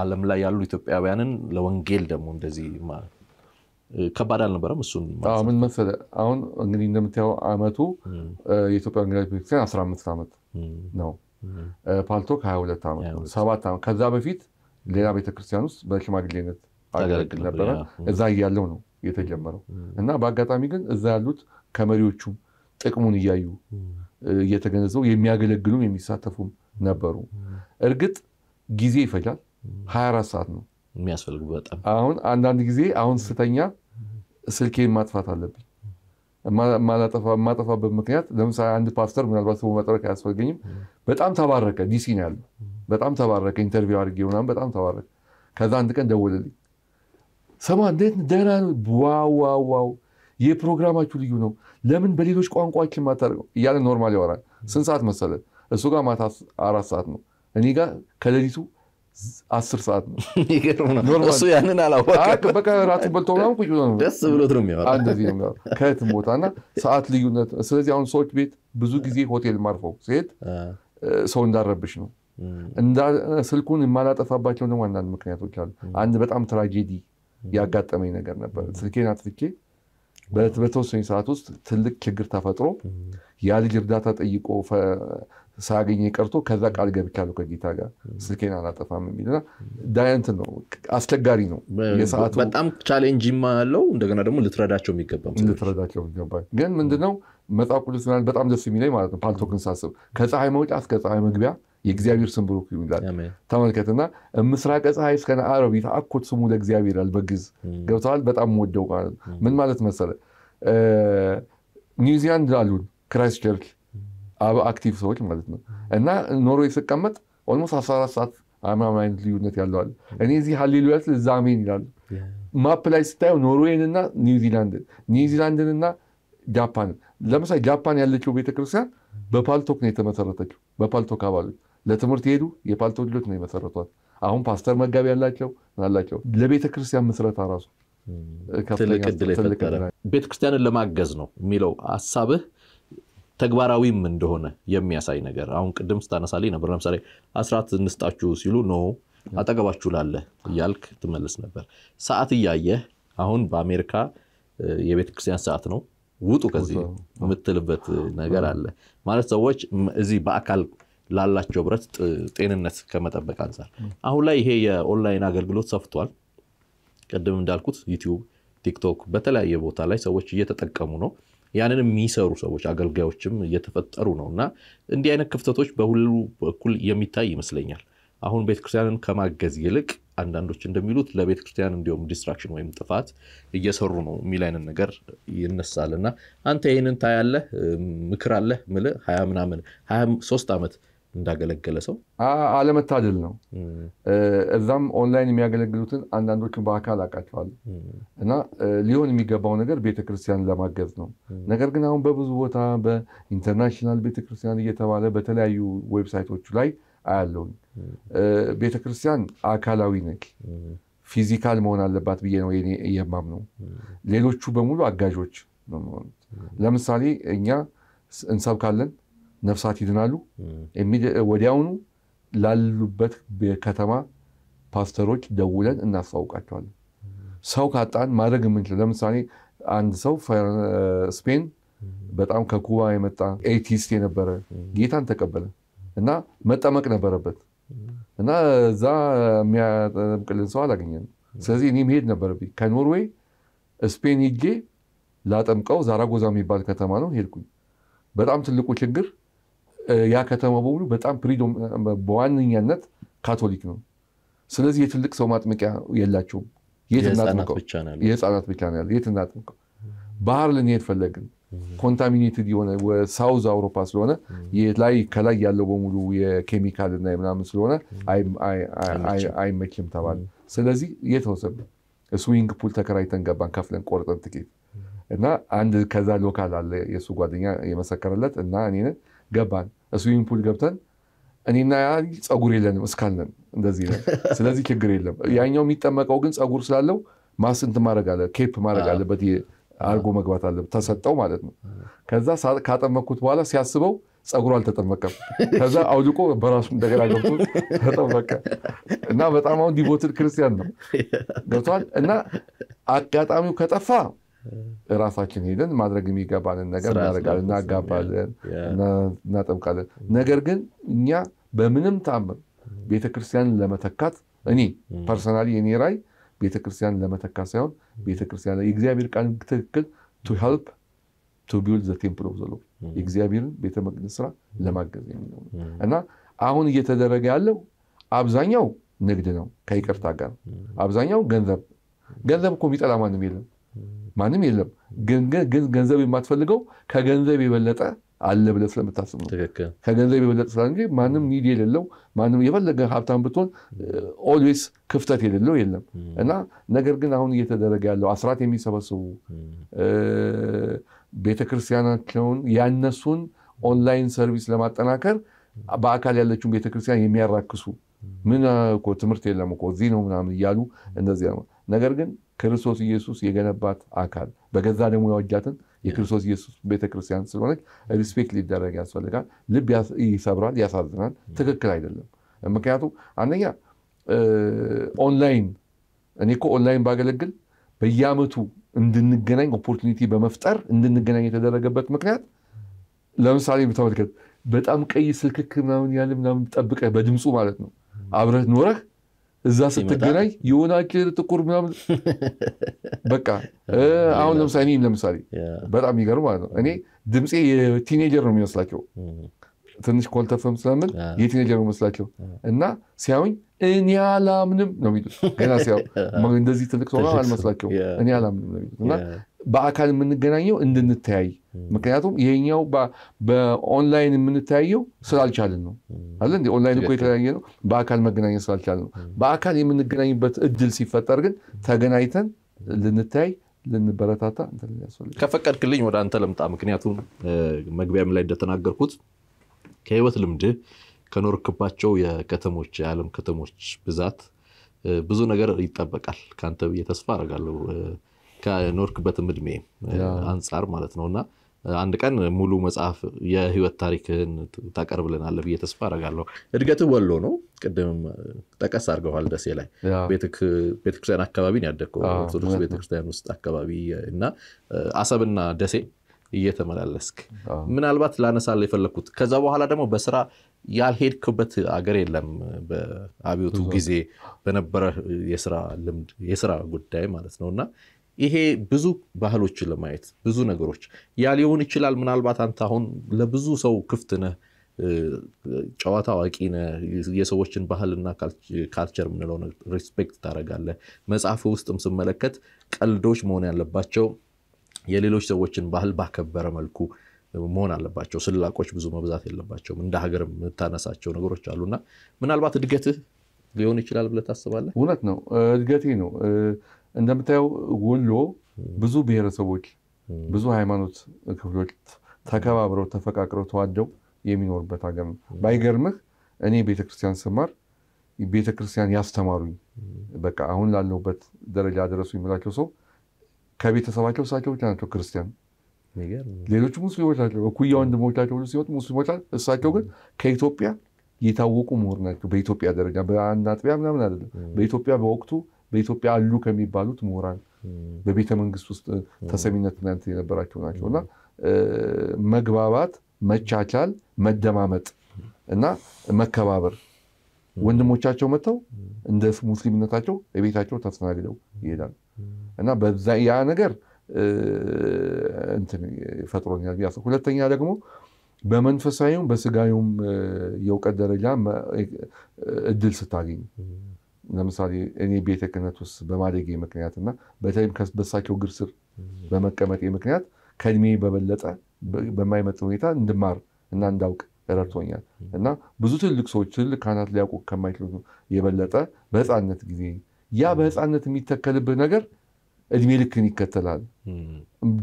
ዓለም ላይ ያሉ ኢትዮጵያውያንን ለወንጌል ደግሞ እንደዚህ ከባድ አልነበረም። እሱን ምን መሰለህ አሁን እንግዲህ እንደምታየው አመቱ የኢትዮጵያ ወንጌላዊት ቤተክርስቲያን 15 ዓመት ነው። ፓልቶ ከ22 ዓመት ነው፣ ዓመት ከዛ በፊት ሌላ ቤተክርስቲያን ውስጥ በሽማግሌነት አገለግል ነበረ። እዛ እያለው ነው የተጀመረው እና በአጋጣሚ ግን እዛ ያሉት ከመሪዎቹም ጥቅሙን እያዩ እየተገነዘቡ የሚያገለግሉም የሚሳተፉም ነበሩ። እርግጥ ጊዜ ይፈጃል። 24 ሰዓት ነው የሚያስፈልጉ በጣም አሁን አንዳንድ ጊዜ አሁን ስተኛ ስልኬን ማጥፋት አለብኝ። የማጠፋበት ምክንያት ለምሳሌ አንድ ፓስተር ምናልባት ስሙ መጥረቅ አያስፈልገኝም። በጣም ተባረከ፣ ዲሲ ነው ያለው። በጣም ተባረከ፣ ኢንተርቪው አድርጌ ምናምን በጣም ተባረከ። ከዛ አንድ ቀን ደወለልኝ። ሰማ እንዴት ደህና ነው? ዋው ዋው ዋው፣ የፕሮግራማችሁ ልዩ ነው። ለምን በሌሎች ቋንቋዎች የማታደርገው እያለ ኖርማል ያወራል። ስንት ሰዓት መሰለ? እሱ ጋር ማታ አራት ሰዓት ነው፣ እኔ ጋር ከሌሊቱ አስር ሰዓት ነው። እሱ ያንን አላወቀም። በቃ እራቱን በልቶ ምናምን ቁጭ ብሎ ደስ ብሎት ነው የሚያወራው። እንደዚህ ነው የሚያወራው ከየትም ቦታ እና ሰዓት ልዩነት። ስለዚህ አሁን ሰዎች ቤት ብዙ ጊዜ ሆቴል ማርፈው ሲሄድ ሰው እንዳረብሽ ነው ስልኩን የማላጠፋባቸው ደግሞ አንዳንድ ምክንያቶች አሉ። አንድ በጣም ትራጄዲ ያጋጠመኝ ነገር ነበር። ስልኬን አጥፍቼ በተወሰኝ ሰዓት ውስጥ ትልቅ ችግር ተፈጥሮ ያ ልጅ እርዳታ ጠይቆ ሳያገኘ ቀርቶ ከዛ ቃል ገብቻለሁ ከጌታ ጋር ስልኬን አላጠፋም የሚልና ዳያንት ነው። አስቸጋሪ ነው። የሰዓቱ በጣም ቻሌንጅማ ያለው እንደገና ደግሞ ልትረዳቸው የሚገባም ልትረዳቸው የሚገባ ግን ምንድነው መጽሐፍ ቅዱስ በጣም ደስ የሚለኝ ማለት ነው ፓልቶክን ሳስብ ከፀሐይ መውጫ እስከ ፀሐይ መግቢያ የእግዚአብሔር ስም ብሩክ ይላል። ተመልከትና ምስራቀ ፀሐይ እስከ ነዓረብ ይትአኮት ስሙ ለእግዚአብሔር ይላል በግዕዝ ገብተዋል። በጣም ወደው ምን ማለት መሰለ ኒውዚላንድ አሉን ክራይስት ቸርች አብ አክቲቭ ሰዎች ማለት ነው እና ኖሮ ስቀመጥ ኦልሞስት 14 ሰዓት አማም አይነት ልዩነት ያለዋል። እኔ እዚህ ሀሌሉያት ስል ይላሉ። ማፕ ላይ ስታየው ኖርዌይንና ኒውዚላንድን ኒውዚላንድንና ጃፓንን ለምሳሌ ጃፓን ያለችው ቤተክርስቲያን በፓልቶክ ነው የተመሰረተችው በፓልቶክ አባሎች ለትምህርት ሄዱ የፓልቶ ልጆች ነው የመሰረቷት። አሁን ፓስተር መጋቢ ያላቸው ናላቸው ለቤተ ክርስቲያን ምስረታ ራሱ ትልቅ እድል የፈጠረ ቤተ ክርስቲያንን ለማገዝ ነው የሚለው ሀሳብህ ተግባራዊም እንደሆነ የሚያሳይ ነገር አሁን ቅድም ስታነሳልኝ ነበር። ለምሳሌ አስራት እንስጣችሁ ሲሉ ኖ አጠገባችሁ ላለ እያልክ ትመልስ ነበር። ሰዓት እያየህ አሁን በአሜሪካ የቤተ ክርስቲያን ሰዓት ነው ውጡ ከዚህ የምትልበት ነገር አለ ማለት ሰዎች እዚህ በአካል ላላቸው ብረት ጤንነት ከመጠበቅ አንጻር አሁን ላይ ይሄ የኦንላይን አገልግሎት ሰፍቷል። ቅድም እንዳልኩት ዩቲዩብ፣ ቲክቶክ በተለያየ ቦታ ላይ ሰዎች እየተጠቀሙ ነው። ያንን የሚሰሩ ሰዎች አገልጋዮችም እየተፈጠሩ ነው እና እንዲህ አይነት ክፍተቶች በሁሉ በኩል የሚታይ ይመስለኛል። አሁን ቤተክርስቲያንን ከማገዝ ይልቅ አንዳንዶች እንደሚሉት ለቤተክርስቲያን እንዲሁም ዲስትራክሽን ወይም ጥፋት እየሰሩ ነው የሚል አይነት ነገር ይነሳል እና አንተ ይህንን ታያለህ፣ ምክር አለህ ምል ሀያ ምናምን ሶስት ዓመት እንዳገለገለ ሰው አለመታደል ነው። እዛም ኦንላይን የሚያገለግሉትን አንዳንዶቹ በአካል አውቃቸዋለሁ እና ሊሆን የሚገባው ነገር ቤተክርስቲያን ለማገዝ ነው። ነገር ግን አሁን በብዙ ቦታ በኢንተርናሽናል ቤተክርስቲያን እየተባለ በተለያዩ ዌብሳይቶቹ ላይ አያለውኝ። ቤተክርስቲያን አካላዊ ነች፣ ፊዚካል መሆን አለባት ብዬ ነው የማም ነው። ሌሎቹ በሙሉ አጋዦች ነው ለምሳሌ እኛ እንሰብካለን ነፍሳት ይድናሉ። ወዲያውኑ ላሉበት ከተማ ፓስተሮች ደውለን እናስተዋውቃቸዋለን። ሰው ካጣን ማድረግ የምንችለው ለምሳሌ አንድ ሰው ስፔን በጣም ከኩባ የመጣ ኤቲስት የነበረ ጌታን ተቀበለ እና መጠመቅ ነበረበት እና እዛ የሚያጠምቅልን ሰው አላገኘንም። ስለዚህ እኔ መሄድ ነበረብኝ። ከኖርዌይ ስፔን ሂጄ ላጠምቀው ዛራጎዛ የሚባል ከተማ ነው ሄድኩኝ። በጣም ትልቁ ችግር ያ ከተማ በሙሉ በጣም በዋነኛነት ካቶሊክ ነው። ስለዚህ የትልቅ ሰው ማጥመቂያ የላቸውም። የህፃናት ብቻ ነው ያለው። የት እናጥምቀው? ባህር ልንሄድ ፈለግን። ኮንታሚኔትድ የሆነ ሳውዝ አውሮፓ ስለሆነ ላይ ከላይ ያለው በሙሉ የኬሚካል እና ምናምን ስለሆነ አይመችም ተባለ። ስለዚህ የተወሰነ ስዊንግ ፑል ተከራይተን ገባን ከፍለን ቆርጠን ትኬት እና አንድ ከዛ ሎካል አለ የእሱ ጓደኛ የመሰከረለት እና እኔን ገባን። ስዊሚንግ ፑል ገብተን እኔና ያ ፀጉር የለንም እስካለን እንደዚህ ነው። [LAUGHS] ስለዚህ ችግር የለም። ያኛው የሚጠመቀው ግን ፀጉር ስላለው ማስንት ማድረግ አለ ኬፕ ማድረግ አለበት አድርጎ መግባት አለበት ተሰጠው ማለት ነው። ከዛ ካጠመኩት በኋላ ሲያስበው ፀጉሩ አልተጠመቀም። ከዛ አውልቆ በራሱ እንደገና ገብቶ ተጠመቀ እና በጣም አሁን ዲቮትድ ክርስቲያን ነው [LAUGHS] ገብተዋል። እና አጋጣሚው ከጠፋ እራሳችን ሄደን ማድረግ የሚገባንን ነገር እናደርጋለን፣ እናጋባለን፣ እናጠምቃለን። ነገር ግን እኛ በምንም ታምር ቤተክርስቲያንን ለመተካት እኔ ፐርሰናሊ የኔ ራይ ቤተክርስቲያን ለመተካት ሳይሆን ቤተክርስቲያን የእግዚአብሔር ቃል ትክክል ቱ ሄልፕ ቱ ቢውልድ ዘ ቴምፕል ኦፍ ዘ ሎርድ የእግዚአብሔርን ቤተ መቅደስ ስራ ለማገዝ የሚለው እና አሁን እየተደረገ ያለው አብዛኛው ንግድ ነው ከይቅርታ ጋር አብዛኛው ገንዘብ ገንዘብ እኮ የሚጠላ ማንም የለም ማንም የለም። ግን ገንዘብ የማትፈልገው ከገንዘብ የበለጠ አለ ብለህ ስለምታስብ ነው። ከገንዘብ የበለጠ ስራ እንጂ ማንም ኒድ የሌለው ማንም የፈለገ ሀብታም ብትሆን ኦልዌይስ ክፍተት የሌለው የለም እና ነገር ግን አሁን እየተደረገ ያለው አስራት የሚሰበስቡ ቤተክርስቲያናቸውን ያነሱን ኦንላይን ሰርቪስ ለማጠናከር በአካል ያለችውን ቤተክርስቲያን የሚያራክሱ ምን እኮ ትምህርት የለም እኮ እዚህ ነው ምናምን እያሉ እንደዚህ ነገር ግን ክርስቶስ ኢየሱስ የገነባት አካል በገዛ ደግሞ ያወጃትን የክርስቶስ ኢየሱስ ቤተክርስቲያን ስለሆነች ሪስፔክት ሊደረግ ያስፈልጋል። ልብ ይሰብራል፣ ያሳዝናል፣ ትክክል አይደለም። ምክንያቱም አንደኛ ኦንላይን እኔ እኮ ኦንላይን ባገለግል በየአመቱ እንድንገናኝ ኦፖርቹኒቲ በመፍጠር እንድንገናኝ የተደረገበት ምክንያት ለምሳሌ ተመልከት፣ በጣም ቀይ ስልክክ ምናምን ያለ ምናምን ጠብቀህ በድምፁ ማለት ነው አብረህ ኖረህ እዛ ስትገናኝ የሆነ አጭር ጥቁር ምናምን [LAUGHS] በቃ አሁን ለምሳሌ እኔም ለምሳሌ በጣም የሚገርም ማለት ነው እኔ ድምፄ የቲኔጀር ነው የሚመስላቸው ትንሽ ኮልተፈም ስለምን የቲኔጀር ነው መስላቸው እና ሲያውኝ እኔ አላምንም ነው የሚሉት ገና ሲያው [LAUGHS] እንደዚህ ትልቅ ሰው አልመስላቸው እኔ አላምንም ነው የሚሉት እና በአካል የምንገናኘው እንድንተያይ። ምክንያቱም ይሄኛው በኦንላይን የምንተያየው ስላልቻልን ነው አለ ኦንላይን እኮ የተለያየ ነው። በአካል መገናኘት ስላልቻልን ነው። በአካል የምንገናኝበት እድል ሲፈጠር ግን ተገናኝተን ልንተያይ ልንበረታታ ከፈቀድክልኝ ወደ አንተ ለምጣ ምክንያቱም መግቢያም ላይ እንደተናገርኩት ከህይወት ልምድህ ከኖርክባቸው የከተሞች የዓለም ከተሞች ብዛት ብዙ ነገር ይጠበቃል ከአንተ ብዬ ተስፋ ከኖርክበትም እድሜ አንጻር ማለት ነው እና አንድ ቀን ሙሉ መጽሐፍ የህይወት ታሪክህን ታቀርብልናለ ብዬ ተስፋ አረጋለሁ እድገት ወሎ ነው፣ ቅድም ጠቀስ አድርገዋል። ደሴ ላይ ቤተክርስቲያን አካባቢ ነው ያደግከው፣ ኦርቶዶክስ ቤተክርስቲያን ውስጥ አካባቢ እና አሰብና ደሴ እየተመላለስክ ምናልባት ላነሳል የፈለግኩት ከዛ በኋላ ደግሞ በስራ ያልሄድክበት አገር የለም። በአብዮቱ ጊዜ በነበረ የስራ ልምድ የስራ ጉዳይ ማለት ነው እና ይሄ ብዙ ባህሎችን ለማየት ብዙ ነገሮች ያ ሊሆን ይችላል። ምናልባት አንተ አሁን ለብዙ ሰው ክፍት ነህ፣ ጨዋታ አዋቂ ነህ፣ የሰዎችን ባህልና ካልቸር የምንለው ሪስፔክት ታደርጋለህ። መጽሐፍ ውስጥም ስመለከት ቀልዶች መሆን ያለባቸው የሌሎች ሰዎችን ባህል ባከበረ መልኩ መሆን አለባቸው። ስላቆች ብዙ መብዛት የለባቸውም። እንደ ሀገር የምታነሳቸው ነገሮች አሉና ምናልባት እድገትህ ሊሆን ይችላል ብለህ ታስባለህ? እውነት ነው እድገቴ ነው እንደምታየው ወሎ ብዙ ብሔረሰቦች፣ ብዙ ሃይማኖት ክፍሎች ተከባብረው ተፈቃቅረው ተዋደው የሚኖርበት ሀገር ነው። ባይገርምህ እኔ ቤተክርስቲያን ስማር ቤተክርስቲያን ያስተማሩኝ በቃ አሁን ላለሁበት ደረጃ ያደረሱ የሚላቸው ሰው ከቤተሰባቸው እሳቸው ብቻ ናቸው ክርስቲያን። ሌሎቹ ሙስሊሞች ናቸው። እኩያ ወንድሞቻቸው ሁሉ ሲወጡ ሙስሊሞች እሳቸው ግን ከኢትዮጵያ የታወቁ ምሁር ናቸው። በኢትዮጵያ ደረጃ በአናጥቢያ ምናምን አይደለም። በኢትዮጵያ በወቅቱ በኢትዮጵያ አሉ ከሚባሉት ምሁራን በቤተ መንግስት ውስጥ ተሰሚነት እንትን የነበራቸው ናቸው እና መግባባት፣ መቻቻል፣ መደማመጥ እና መከባበር ወንድሞቻቸው መጥተው እንደ ሙስሊምነታቸው በቤታቸው ተስተናግደው ይሄዳሉ እና በዛ ያ ነገር እንትን ፈጥሮኛል። ሁለተኛ ደግሞ በመንፈሳዊውም በስጋዊውም የእውቀት ደረጃ እድል ስታገኝ ለምሳሌ እኔ ቤተ ክህነት ውስጥ በማደጌ ምክንያት እና በተለይም በሳቸው ግር ስር በመቀመጤ ምክንያት ከእድሜ በበለጠ በማይመጥ ሁኔታ እንድማር እና እንዳውቅ ረድቶኛል እና ብዙ ትልቅ ሰዎች ትልቅ ካህናት ሊያውቁ ከማይችሉ የበለጠ በህፃነት ጊዜ ያ በህፃነት የሚተከልብህ ነገር እድሜ ልክን ይከተላል።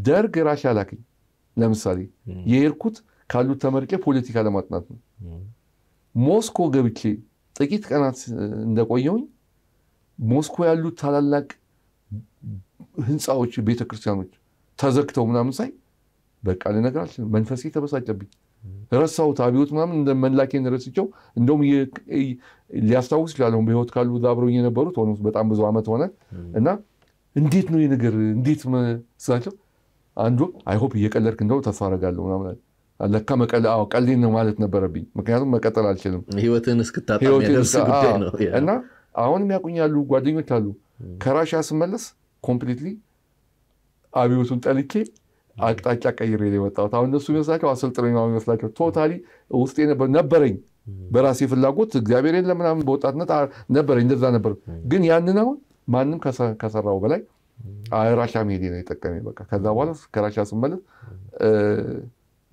ደርግ ራሽ አላከኝ። ለምሳሌ የሄድኩት ካሉት ተመርቄ ፖለቲካ ለማጥናት ነው። ሞስኮ ገብቼ ጥቂት ቀናት እንደቆየውኝ ሞስኮ ያሉት ታላላቅ ህንፃዎች፣ ቤተክርስቲያኖች ተዘግተው ምናምን ሳይ በቃ ልነግርህ አልችልም። መንፈሴ ተበሳጨብኝ። ረሳሁት አብዮት ምናምን እንደ መላኬን ረስቸው። እንደውም ሊያስታውስ ይችላለሁ በህይወት ካሉ አብረውኝ የነበሩት ሆኖ በጣም ብዙ ዓመት ሆነ እና እንዴት ነው የነገር እንዴት ስላቸው አንዱ አይሆፕ እየቀለድክ እንደው ተስፋ አደርጋለሁ ምናምን ለካ ቀልዴን ነው ማለት ነበረብኝ። ምክንያቱም መቀጠል አልችልም ህይወትን እስክታጣ እና አሁን የሚያውቁኝ ያሉ ጓደኞች አሉ። ከራሽያ ስመለስ ኮምፕሊትሊ አብዮቱን ጠልኬ አቅጣጫ ቀይሬ ነው የወጣሁት። አሁን እነሱ ይመስላቸው አሰልጥረኛ ይመስላቸው ቶታሊ ውስጤ ነበረኝ በራሴ ፍላጎት እግዚአብሔር የለ ምናምን በወጣትነት ነበረኝ እንደዛ ነበር። ግን ያንን አሁን ማንም ከሰራው በላይ ራሻ መሄዴ ነው የጠቀመኝ። በቃ ከዛ በኋላ ከራሻ ስመለስ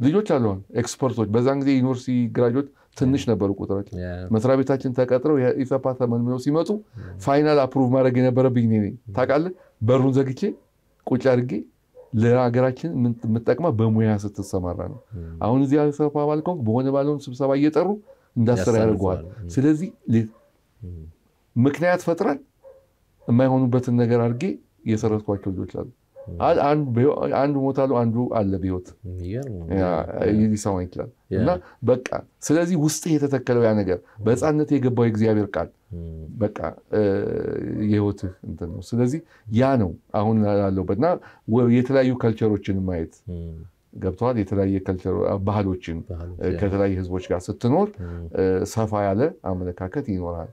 ልጆች አለሆን ኤክስፐርቶች በዛን ጊዜ ዩኒቨርሲቲ ግራጆች ትንሽ ነበሩ ቁጥሮች መስሪያ ቤታችን ተቀጥረው የኢሰፓ ተመልምለው ሲመጡ ፋይናል አፕሩቭ ማድረግ የነበረብኝ እኔ ታውቃለህ፣ በሩን ዘግቼ ቁጭ አድርጌ ለሀገራችን የምጠቅማ በሙያ ስትሰማራ ነው። አሁን እዚህ ኢሰፓ አባል በሆነ ባለሆን ስብሰባ እየጠሩ እንዳሰራ ያደርገዋል። ስለዚህ ምክንያት ፈጥረን የማይሆኑበትን ነገር አድርጌ የሰረትኳቸው ልጆች አሉ። አንዱ ሞታሉ አንዱ አለ ቢወት ሊሰማ ይችላል። እና በቃ ስለዚህ ውስጥ የተተከለው ያ ነገር በህፃነት የገባው የእግዚአብሔር ቃል በቃ የህይወትህ እንትን ነው። ስለዚህ ያ ነው አሁን ላለሁበት እና የተለያዩ ካልቸሮችን ማየት ገብተዋል። የተለያየ ከልቸር ባህሎችን ከተለያየ ህዝቦች ጋር ስትኖር ሰፋ ያለ አመለካከት ይኖራል።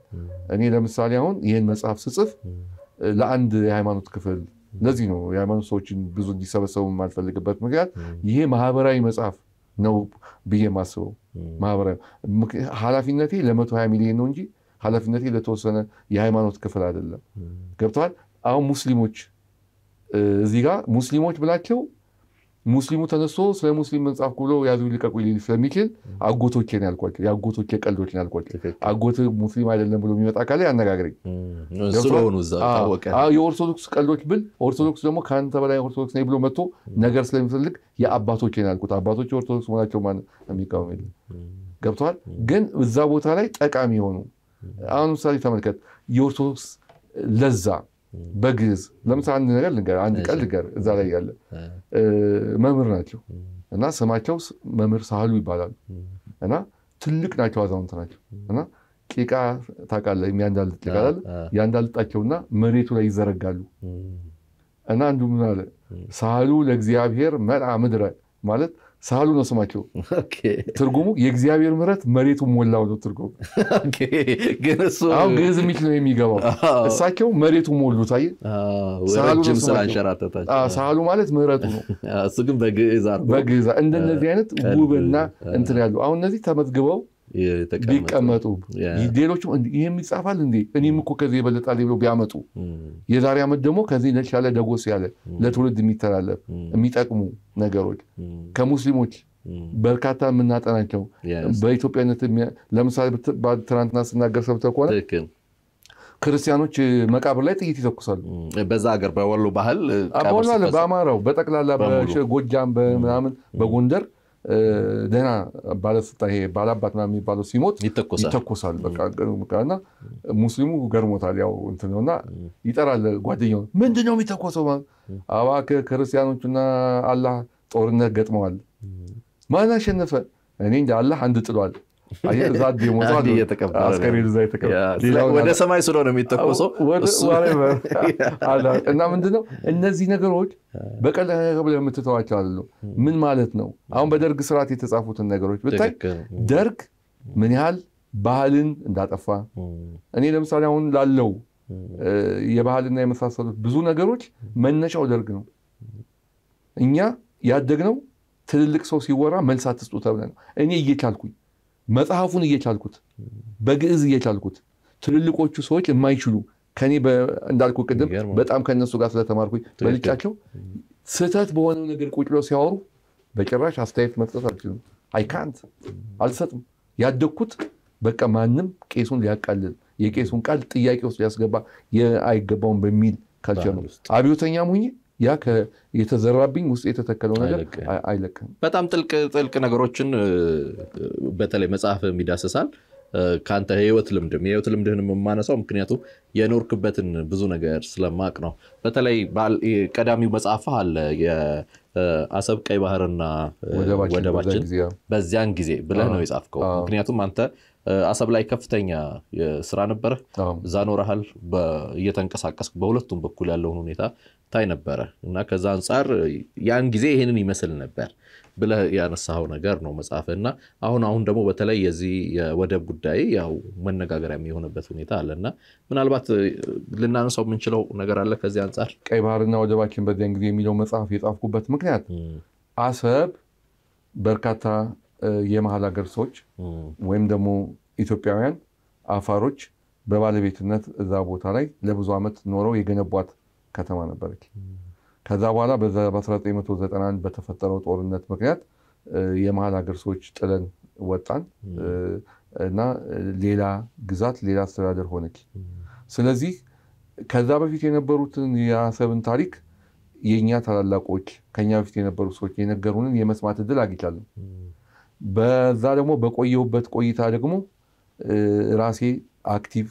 እኔ ለምሳሌ አሁን ይህን መጽሐፍ ስጽፍ ለአንድ የሃይማኖት ክፍል ለዚህ ነው የሃይማኖት ሰዎችን ብዙ እንዲሰበሰቡ የማልፈልግበት ምክንያት ይሄ ማህበራዊ መጽሐፍ ነው ብዬ ማስበው። ማህበራዊ ኃላፊነቴ ለመቶ ሀያ ሚሊዮን ነው እንጂ ኃላፊነቴ ለተወሰነ የሃይማኖት ክፍል አይደለም። ገብተዋል። አሁን ሙስሊሞች እዚህ ጋር ሙስሊሞች ብላቸው ሙስሊሙ ተነስቶ ስለ ሙስሊም መጽሐፍ ብሎ ያዙ ልቀቁ ሊል ስለሚችል አጎቶቼን ያልኳቸው የአጎቶቼ ቀልዶች ያልኳቸው አጎት ሙስሊም አይደለም ብሎ የሚመጣ ካለ ያነጋግረኝ። የኦርቶዶክስ ቀልዶች ብል ኦርቶዶክስ ደግሞ ከአንተ በላይ ኦርቶዶክስ ነኝ ብሎ መጥቶ ነገር ስለሚፈልግ የአባቶቼን ያልኩት አባቶች ኦርቶዶክስ መሆናቸው ማን የሚቃወም የለም። ገብተዋል። ግን እዛ ቦታ ላይ ጠቃሚ የሆኑ አሁን ምሳሌ ተመልከት የኦርቶዶክስ ለዛ በግዕዝ ለምሳሌ አንድ ነገር ልንገር፣ አንድ ቀል ልንገር። እዛ ላይ ያለ መምህር ናቸው እና ስማቸው መምህር ሳህሉ ይባላሉ እና ትልቅ ናቸው፣ አዛውንት ናቸው እና ቂቃ ታውቃለህ፣ የሚያንዳልጥ ቂቃ አለ። ያንዳልጣቸውና መሬቱ ላይ ይዘረጋሉ እና አንዱ ምን አለ ሳህሉ ለእግዚአብሔር መልአ ምድረ ማለት ሳሉ ነው ስማቸው። ትርጉሙ የእግዚአብሔር ምሕረት መሬቱ ሞላው ነው ትርጉሙ። አሁን ግዕዝ የሚችል ነው የሚገባው። እሳቸው መሬቱ ሞሉት። አየህ ሳሉ ማለት ምሕረቱ ነው። እሱ ግን በግዕዝ እንደነዚህ አይነት ውብና እንትን ያሉ አሁን እነዚህ ተመዝግበው ቢቀመጡ ሌሎቹ ይህም ይጻፋል እንዴ እኔም እኮ ከዚህ የበለጣል ብለው ቢያመጡ የዛሬ ዓመት ደግሞ ከዚህ ነጭ ያለ ደጎስ ያለ ለትውልድ የሚተላለፍ የሚጠቅሙ ነገሮች ከሙስሊሞች በርካታ የምናጠናቸው በኢትዮጵያነት ለምሳሌ ትናንትና ስናገር ሰብተ ከሆነ ክርስቲያኖች መቃብር ላይ ጥይት ይተኩሳሉ። በዛ ሀገር በወሎ ባህል በአማራው በጠቅላላ በጎጃም በምናምን በጎንደር ደህና ባለስልጣን ይሄ ባላባት ና የሚባለው ሲሞት ይተኮሳል። በቃና ሙስሊሙ ገርሞታል። ያው እንትን ይጠራል ጓደኛው ምንድነው ነው የሚተኮሰው? እባክህ ክርስቲያኖቹና አላህ ጦርነት ገጥመዋል። ማን አሸነፈ? እኔ እንደ አላህ አንድ ጥሏል። ወደ ሰማይ ስለሆነ የሚተኮሰው እና ምንድነው እነዚህ ነገሮች በቀል ብለህ የምትተዋቸው አሉ ምን ማለት ነው? አሁን በደርግ ስርዓት የተጻፉትን ነገሮች ብታይ ደርግ ምን ያህል ባህልን እንዳጠፋ እኔ ለምሳሌ አሁን ላለው የባህልና የመሳሰሉት ብዙ ነገሮች መነሻው ደርግ ነው። እኛ ያደግነው ትልልቅ ሰው ሲወራ መልስ አትስጡ ተብለ ነው። እኔ እየቻልኩኝ መጽሐፉን እየቻልኩት በግዕዝ እየቻልኩት ትልልቆቹ ሰዎች የማይችሉ ከኔ እንዳልኩ ቅድም በጣም ከነሱ ጋር ስለተማርኩ በልጫቸው ስህተት በሆነው ነገር ቁጭ ብለው ሲያወሩ በጭራሽ አስተያየት መስጠት አልችልም። አይካንት አልሰጥም። ያደግኩት በቃ ማንም ቄሱን ሊያቃልል የቄሱን ቃል ጥያቄ ውስጥ ሊያስገባ አይገባውም በሚል ካልቸር ነው። አብዮተኛም ሁኜ ያ የተዘራብኝ ውስጥ የተተከለው ነገር አይለቅም። በጣም ጥልቅ ጥልቅ ነገሮችን በተለይ መጽሐፍ ይዳሰሳል። ከአንተ የህይወት ልምድም የህይወት ልምድህን የማነሳው ምክንያቱም የኖርክበትን ብዙ ነገር ስለማቅ ነው። በተለይ ቀዳሚው መጽሐፍ አለ አሰብ ቀይ ባህርና ወደባችን በዚያን ጊዜ ብለህ ነው የጻፍከው። ምክንያቱም አንተ አሰብ ላይ ከፍተኛ ስራ ነበረ፣ እዛ ኖረሃል። እየተንቀሳቀስክ በሁለቱም በኩል ያለውን ሁኔታ ታይ ነበረ እና ከዛ አንጻር ያን ጊዜ ይህንን ይመስል ነበር ብለ ያነሳኸው ነገር ነው መጽፈ እና አሁን አሁን ደግሞ በተለይ የዚህ የወደብ ጉዳይ ያው መነጋገር የሆነበት ሁኔታ አለ እና ምናልባት ልናነሳው የምንችለው ነገር አለ ከዚህ አንጻር ቀይ ባህርና ወደባችን በዚያን ጊዜ የሚለው መጽሐፍ የጻፍኩበት ምክንያት አሰብ በርካታ የመሀል ሀገር ሰዎች ወይም ደግሞ ኢትዮጵያውያን አፋሮች በባለቤትነት እዛ ቦታ ላይ ለብዙ ዓመት ኖረው የገነቧት ከተማ ነበረች። ከዛ በኋላ በ1991 በተፈጠረው ጦርነት ምክንያት የመሀል ሀገር ሰዎች ጥለን ወጣን እና ሌላ ግዛት፣ ሌላ አስተዳደር ሆነች። ስለዚህ ከዛ በፊት የነበሩትን የአሰብን ታሪክ የእኛ ታላላቆች ከኛ በፊት የነበሩ ሰዎች የነገሩንን የመስማት እድል አግኝቻለሁ። በዛ ደግሞ በቆየሁበት ቆይታ ደግሞ ራሴ አክቲቭ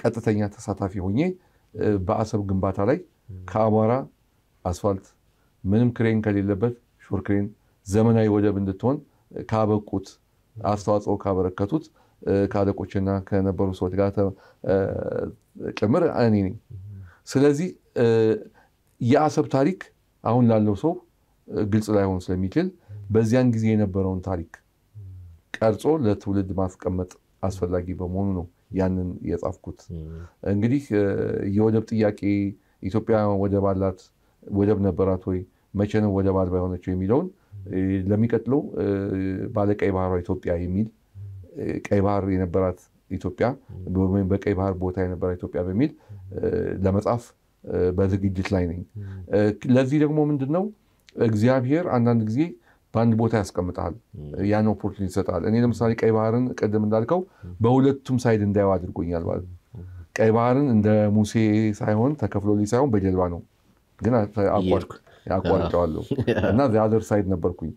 ቀጥተኛ ተሳታፊ ሆኜ በአሰብ ግንባታ ላይ ከአቧራ አስፋልት ምንም ክሬን ከሌለበት ሹር ክሬን ዘመናዊ ወደብ እንድትሆን ካበቁት አስተዋጽኦ ካበረከቱት ከአለቆችና ከነበሩ ሰዎች ጋር ጭምር እኔ ነኝ። ስለዚህ የአሰብ ታሪክ አሁን ላለው ሰው ግልጽ ላይሆን ስለሚችል በዚያን ጊዜ የነበረውን ታሪክ ቀርጾ ለትውልድ ማስቀመጥ አስፈላጊ በመሆኑ ነው ያንን የጻፍኩት እንግዲህ የወደብ ጥያቄ ኢትዮጵያ ወደብ አላት፣ ወደብ ነበራት ወይ፣ መቼ ነው ወደብ አልባ የሆነችው የሚለውን ለሚቀጥለው ባለ ቀይ ባህሯ ኢትዮጵያ የሚል ቀይ ባህር የነበራት ኢትዮጵያ ወይም በቀይ ባህር ቦታ የነበራት ኢትዮጵያ በሚል ለመጻፍ በዝግጅት ላይ ነኝ። ለዚህ ደግሞ ምንድን ነው እግዚአብሔር አንዳንድ ጊዜ በአንድ ቦታ ያስቀምጣል፣ ያን ኦፖርቹኒቲ ይሰጣል። እኔ ለምሳሌ ቀይ ባህርን ቅድም እንዳልከው በሁለቱም ሳይድ እንዳየው አድርጎኛል ማለት ነው። ቀይ ባህርን እንደ ሙሴ ሳይሆን ተከፍሎ ሳይሆን በጀልባ ነው ግን አቋርጨዋለሁ [LAUGHS] እና አዘር ሳይድ ነበርኩኝ።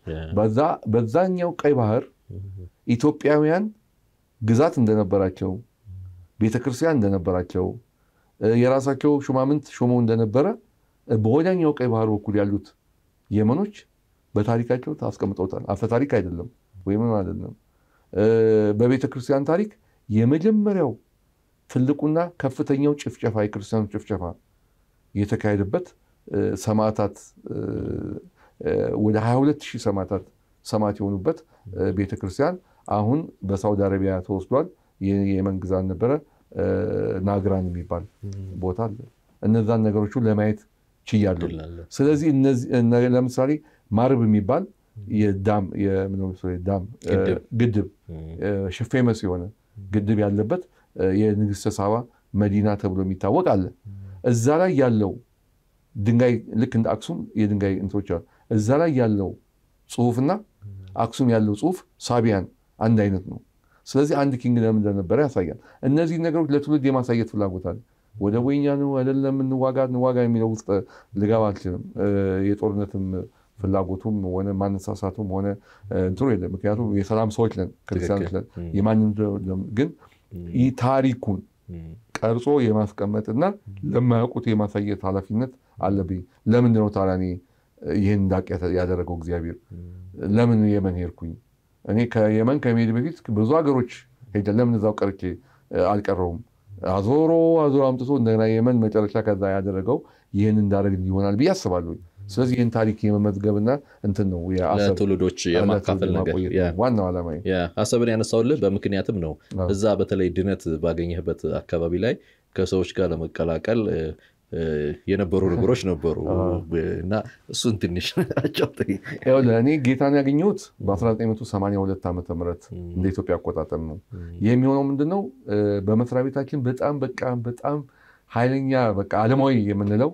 በዛኛው ቀይ ባህር ኢትዮጵያውያን ግዛት እንደነበራቸው፣ ቤተክርስቲያን እንደነበራቸው፣ የራሳቸው ሹማምንት ሾመው እንደነበረ በወዳኛው ቀይ ባህር በኩል ያሉት የመኖች በታሪካቸው ታስቀምጠውታል። አፈ ታሪክ አይደለም ወይም አይደለም። በቤተ ክርስቲያን ታሪክ የመጀመሪያው ትልቁና ከፍተኛው ጭፍጨፋ የክርስቲያኑ ጭፍጨፋ የተካሄደበት ሰማዕታት ወደ 22 ሺህ ሰማዕታት ሰማዕት የሆኑበት ቤተ ክርስቲያን አሁን በሳውዲ አረቢያ ተወስዷል። የየመን ግዛት ነበረ ናግራን የሚባል ቦታ አለ። እነዛን ነገሮቹ ለማየት ችያለሁ። ስለዚህ ለምሳሌ ማርብ የሚባል የዳም ግድብ ሽፌመስ የሆነ ግድብ ያለበት የንግስተ ሳባ መዲና ተብሎ የሚታወቅ አለ። እዛ ላይ ያለው ድንጋይ ልክ እንደ አክሱም የድንጋይ እንትኖች አሉ። እዛ ላይ ያለው ጽሁፍና አክሱም ያለው ጽሁፍ ሳቢያን አንድ አይነት ነው። ስለዚህ አንድ ኪንግደም እንደነበረ ያሳያል። እነዚህ ነገሮች ለትውልድ የማሳየት ፍላጎት አለ። ወደ ወይኛ ነው አደለም እንዋጋ እንዋጋ የሚለው ውስጥ ልገባ አልችልም። የጦርነትም ፍላጎቱም ሆነ ማነሳሳቱም ሆነ እንትኑ የለም። ምክንያቱም የሰላም ሰዎች ለን ክርስቲያኖች ለን የማንም ግን ይህ ታሪኩን ቀርጾ የማስቀመጥና ለማያውቁት የማሳየት ኃላፊነት አለብኝ። ለምንድን ነው ታዲያ እኔ ይህን እንዳቅ ያደረገው እግዚአብሔር? ለምን የመን ሄድኩኝ? እኔ ከየመን ከመሄድ በፊት ብዙ ሀገሮች ሄደ። ለምን እዛው ቀርቼ አልቀረውም? አዞሮ አዞሮ አምጥቶ እንደገና የመን መጨረሻ ከዛ ያደረገው ይህን እንዳደረግ ይሆናል ብዬ አስባለሁ። ስለዚህ ይህን ታሪክ የመመዝገብና እንትን ነው ለትውልዶች የማካፈል ነገር ዋናው ዓላማ ሀሳብን ያነሳውልህ በምክንያትም ነው። እዛ በተለይ ድነት ባገኘህበት አካባቢ ላይ ከሰዎች ጋር ለመቀላቀል የነበሩ [LAUGHS] ነገሮች ነበሩ እና እሱን ትንሽ [LAUGHS] እኔ ጌታን ያገኘሁት በ1982 ዓ ም እንደ ኢትዮጵያ አቆጣጠር ነው። የሚሆነው ምንድነው በመስሪያ ቤታችን በጣም በቃ በጣም ኃይለኛ በቃ አለማዊ የምንለው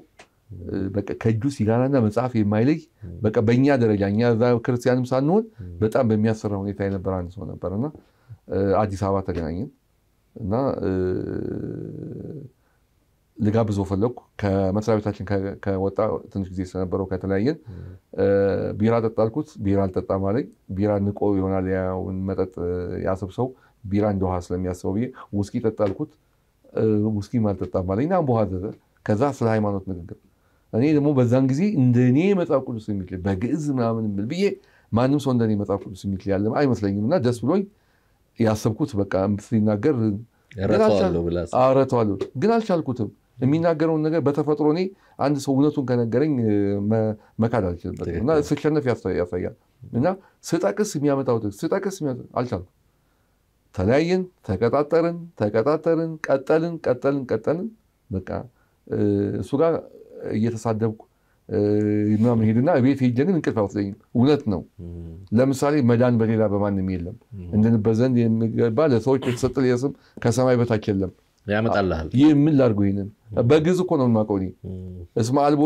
ከእጁ ሲጋራና መጽሐፍ የማይለይ በቃ በእኛ ደረጃ እኛ ክርስቲያንም ሳንሆን በጣም በሚያስራ ሁኔታ የነበረ አንድ ሰው ነበር እና አዲስ አበባ ተገናኘን እና ልጋብዘው ፈለግኩ። ከመስሪያ ቤታችን ከወጣ ትንሽ ጊዜ ስለነበረው ከተለያየን ቢራ ጠጣልኩት። ቢራ አልጠጣ አለኝ። ቢራ ንቆ ይሆናል ያውን መጠጥ ያስብ ሰው ቢራ እንደ ውሃ ስለሚያስበው ብዬ ውስኪ ጠጣልኩት። ውስኪ አልጠጣም አለኝ ና አምቦ ከዛ ስለ ሃይማኖት ንግግር እኔ ደግሞ በዛን ጊዜ እንደኔ መጽሐፍ ቅዱስ የሚል በግዕዝ ምናምን ብል ብዬ ማንም ሰው እንደኔ መጽሐፍ ቅዱስ የሚል ያለ አይመስለኝም። እና ደስ ብሎኝ ያሰብኩት በቃ ሲናገር እረተዋለሁ፣ ግን አልቻልኩትም። የሚናገረውን ነገር በተፈጥሮ እኔ አንድ ሰው እውነቱን ከነገረኝ መካድ አልችልበትም እና ስሸነፍ ያሳያል እና ስጠቅስ የሚያመጣው ስጠቅስ አልቻልኩም። ተለያየን፣ ተቀጣጠርን፣ ተቀጣጠርን፣ ቀጠልን፣ ቀጠልን፣ ቀጠልን በቃ እሱ ጋር እየተሳደብኩ ምናምን ሄድና ቤት ሄጄ ግን እንቅልፍ አይወስደኝም። እውነት ነው። ለምሳሌ መዳን በሌላ በማንም የለም። እንድንበት ዘንድ የሚገባ ለሰዎች የተሰጠ ስም ከሰማይ በታች የለም። ያመጣልል ይህ ምን ላድርጉ? ይህንን በግዕዝ እኮ ነው የማውቀው እኔ። እስመ አልቦ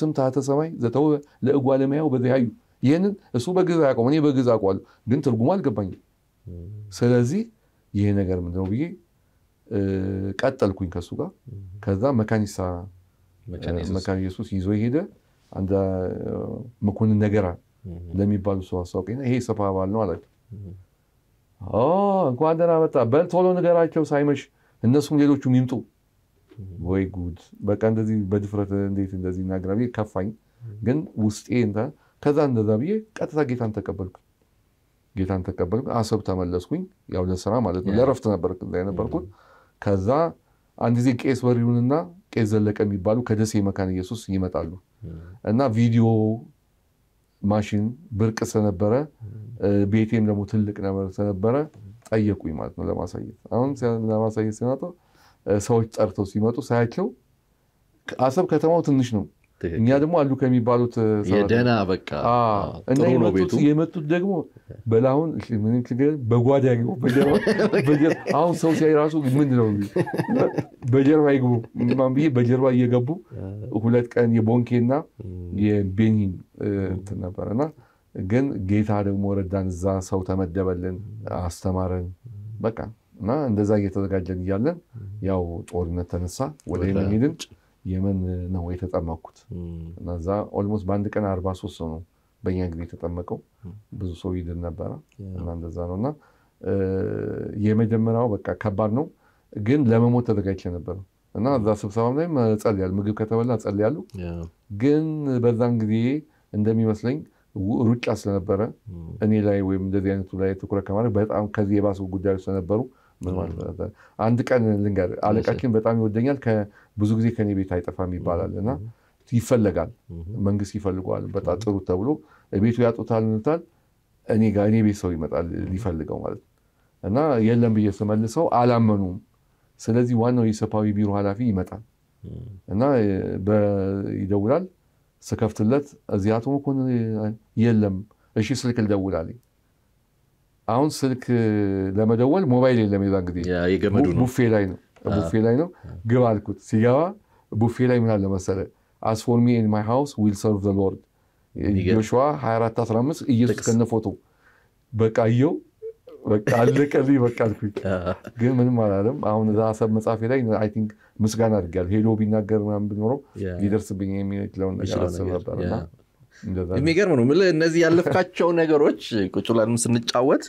ስም ታህተ ሰማይ ዘተወ ለእጓለ እመሕያው በዚያዩ። ይህንን እሱ በግዕዝ አያውቀውም፣ እኔ በግዕዝ አውቀዋለሁ፣ ግን ትርጉሙ አልገባኝም። ስለዚህ ይሄ ነገር ምንድነው ብዬ ቀጠልኩኝ ከሱ ጋር። ከዛ መካኒሳ መካን ኢየሱስ ይዞ ሄደ። አንድ መኮንን ነገራ ለሚባሉ ሰው አስታወቀኝና ይሄ ሰፋ ባል ነው አላቸው። እንኳን ደህና መጣ፣ በል ቶሎ ንገራቸው ሳይመሽ፣ እነሱም ሌሎቹም ይምጡ። ወይ ጉድ! በቃ እንደዚህ በድፍረት እንዴት እንደዚህ እናገራ ብዬ ከፋኝ። ግን ውስጤ እንትን ከዛ እንደዛ ብዬ ቀጥታ ጌታን ተቀበልኩ። ጌታን ተቀበልኩ። አሰብ ተመለስኩኝ። ያው ለስራ ማለት ነው፣ ለረፍት ነበር ነበርኩት። ከዛ አንድ ጊዜ ቄስ ወሪሁንና ቄስ ዘለቀ የሚባሉ ከደሴ መካነ ኢየሱስ ይመጣሉ እና ቪዲዮ ማሽን ብርቅ ስለነበረ ቤቴም ደግሞ ትልቅ ነበር ስለነበረ ጠየቁኝ ማለት ነው ለማሳየት። አሁን ለማሳየት ሲመጡ ሰዎች ጠርተው ሲመጡ ሳያቸው አሰብ ከተማው ትንሽ ነው። እኛ ደግሞ አሉ ከሚባሉት የደና በቃ እና የመጡት ደግሞ በላሁን ምንም ችግር በጓዳ ግቡ። [LAUGHS] አሁን ሰው ሲያይ ራሱ ምን ነው በጀርባ ይግቡ ብዬ በጀርባ እየገቡ ሁለት ቀን የቦንኬና የቤኒን እንትን ነበረና ግን ጌታ ደግሞ ረዳን። እዛ ሰው ተመደበልን፣ አስተማረን በቃ እና እንደዛ እየተዘጋጀን እያለን ያው ጦርነት ተነሳ ወደ ሄድን። የመን ነው የተጠመኩት እና እዛ ኦልሞስት በአንድ ቀን አርባ ሶስት ሰው ነው በእኛ ጊዜ የተጠመቀው። ብዙ ሰው ይድን ነበረ እና እንደዛ ነው እና የመጀመሪያው በቃ ከባድ ነው፣ ግን ለመሞት ተዘጋጅቼ ነበር እና እዛ ስብሰባም ላይ እጸልያለሁ፣ ምግብ ከተበላ ጸልያሉ ግን በዛን ጊዜ እንደሚመስለኝ ሩጫ ስለነበረ እኔ ላይ ወይም እንደዚህ አይነቱ ላይ ትኩረት ከማድረግ በጣም ከዚህ የባሰው ጉዳዮች ስለነበሩ ምን ማለት አንድ ቀን ልንገር አለቃችን በጣም ይወደኛል ብዙ ጊዜ ከኔ ቤት አይጠፋም ይባላል እና ይፈለጋል። መንግስት ይፈልገዋል። በጣም ጥሩ ተብሎ ቤቱ ያጡታል እንታል እኔ ጋር እኔ ቤት ሰው ይመጣል ሊፈልገው ማለት እና የለም ብዬ ስመልሰው አላመኑም። ስለዚህ ዋናው የሰፓዊ ቢሮ ኃላፊ ይመጣል እና ይደውላል። ስከፍትለት እዚህ አቶ መኮንን የለም። እሺ ስልክ ልደውላል አሁን ስልክ ለመደወል ሞባይል የለም። የዛን ጊዜ ቡፌ ላይ ነው ቡፌ ላይ ነው ግባ አልኩት። ሲገባ ቡፌ ላይ ምን አለ መሰለ አስ ሚ ኢን ማይ ሃውስ ዊል ሰርቭ ዘ ሎርድ ጆሹዋ 24 15 ኢየሱስ ከነ ፎቶ በቃ የው በቃ በቃ አልኩኝ። ግን ምንም አላለም። አሁን እዛ ሰብ መጽሐፌ ላይ አይ ቲንክ ምስጋና አድርጋለሁ። ሄሎ ቢናገር ምናምን ብኖረው ሊደርስብኝ የሚችለውን ነገር አስብ የሚገርም ነው። እነዚህ ያለፍካቸው ነገሮች ቁጭላንም ስንጫወት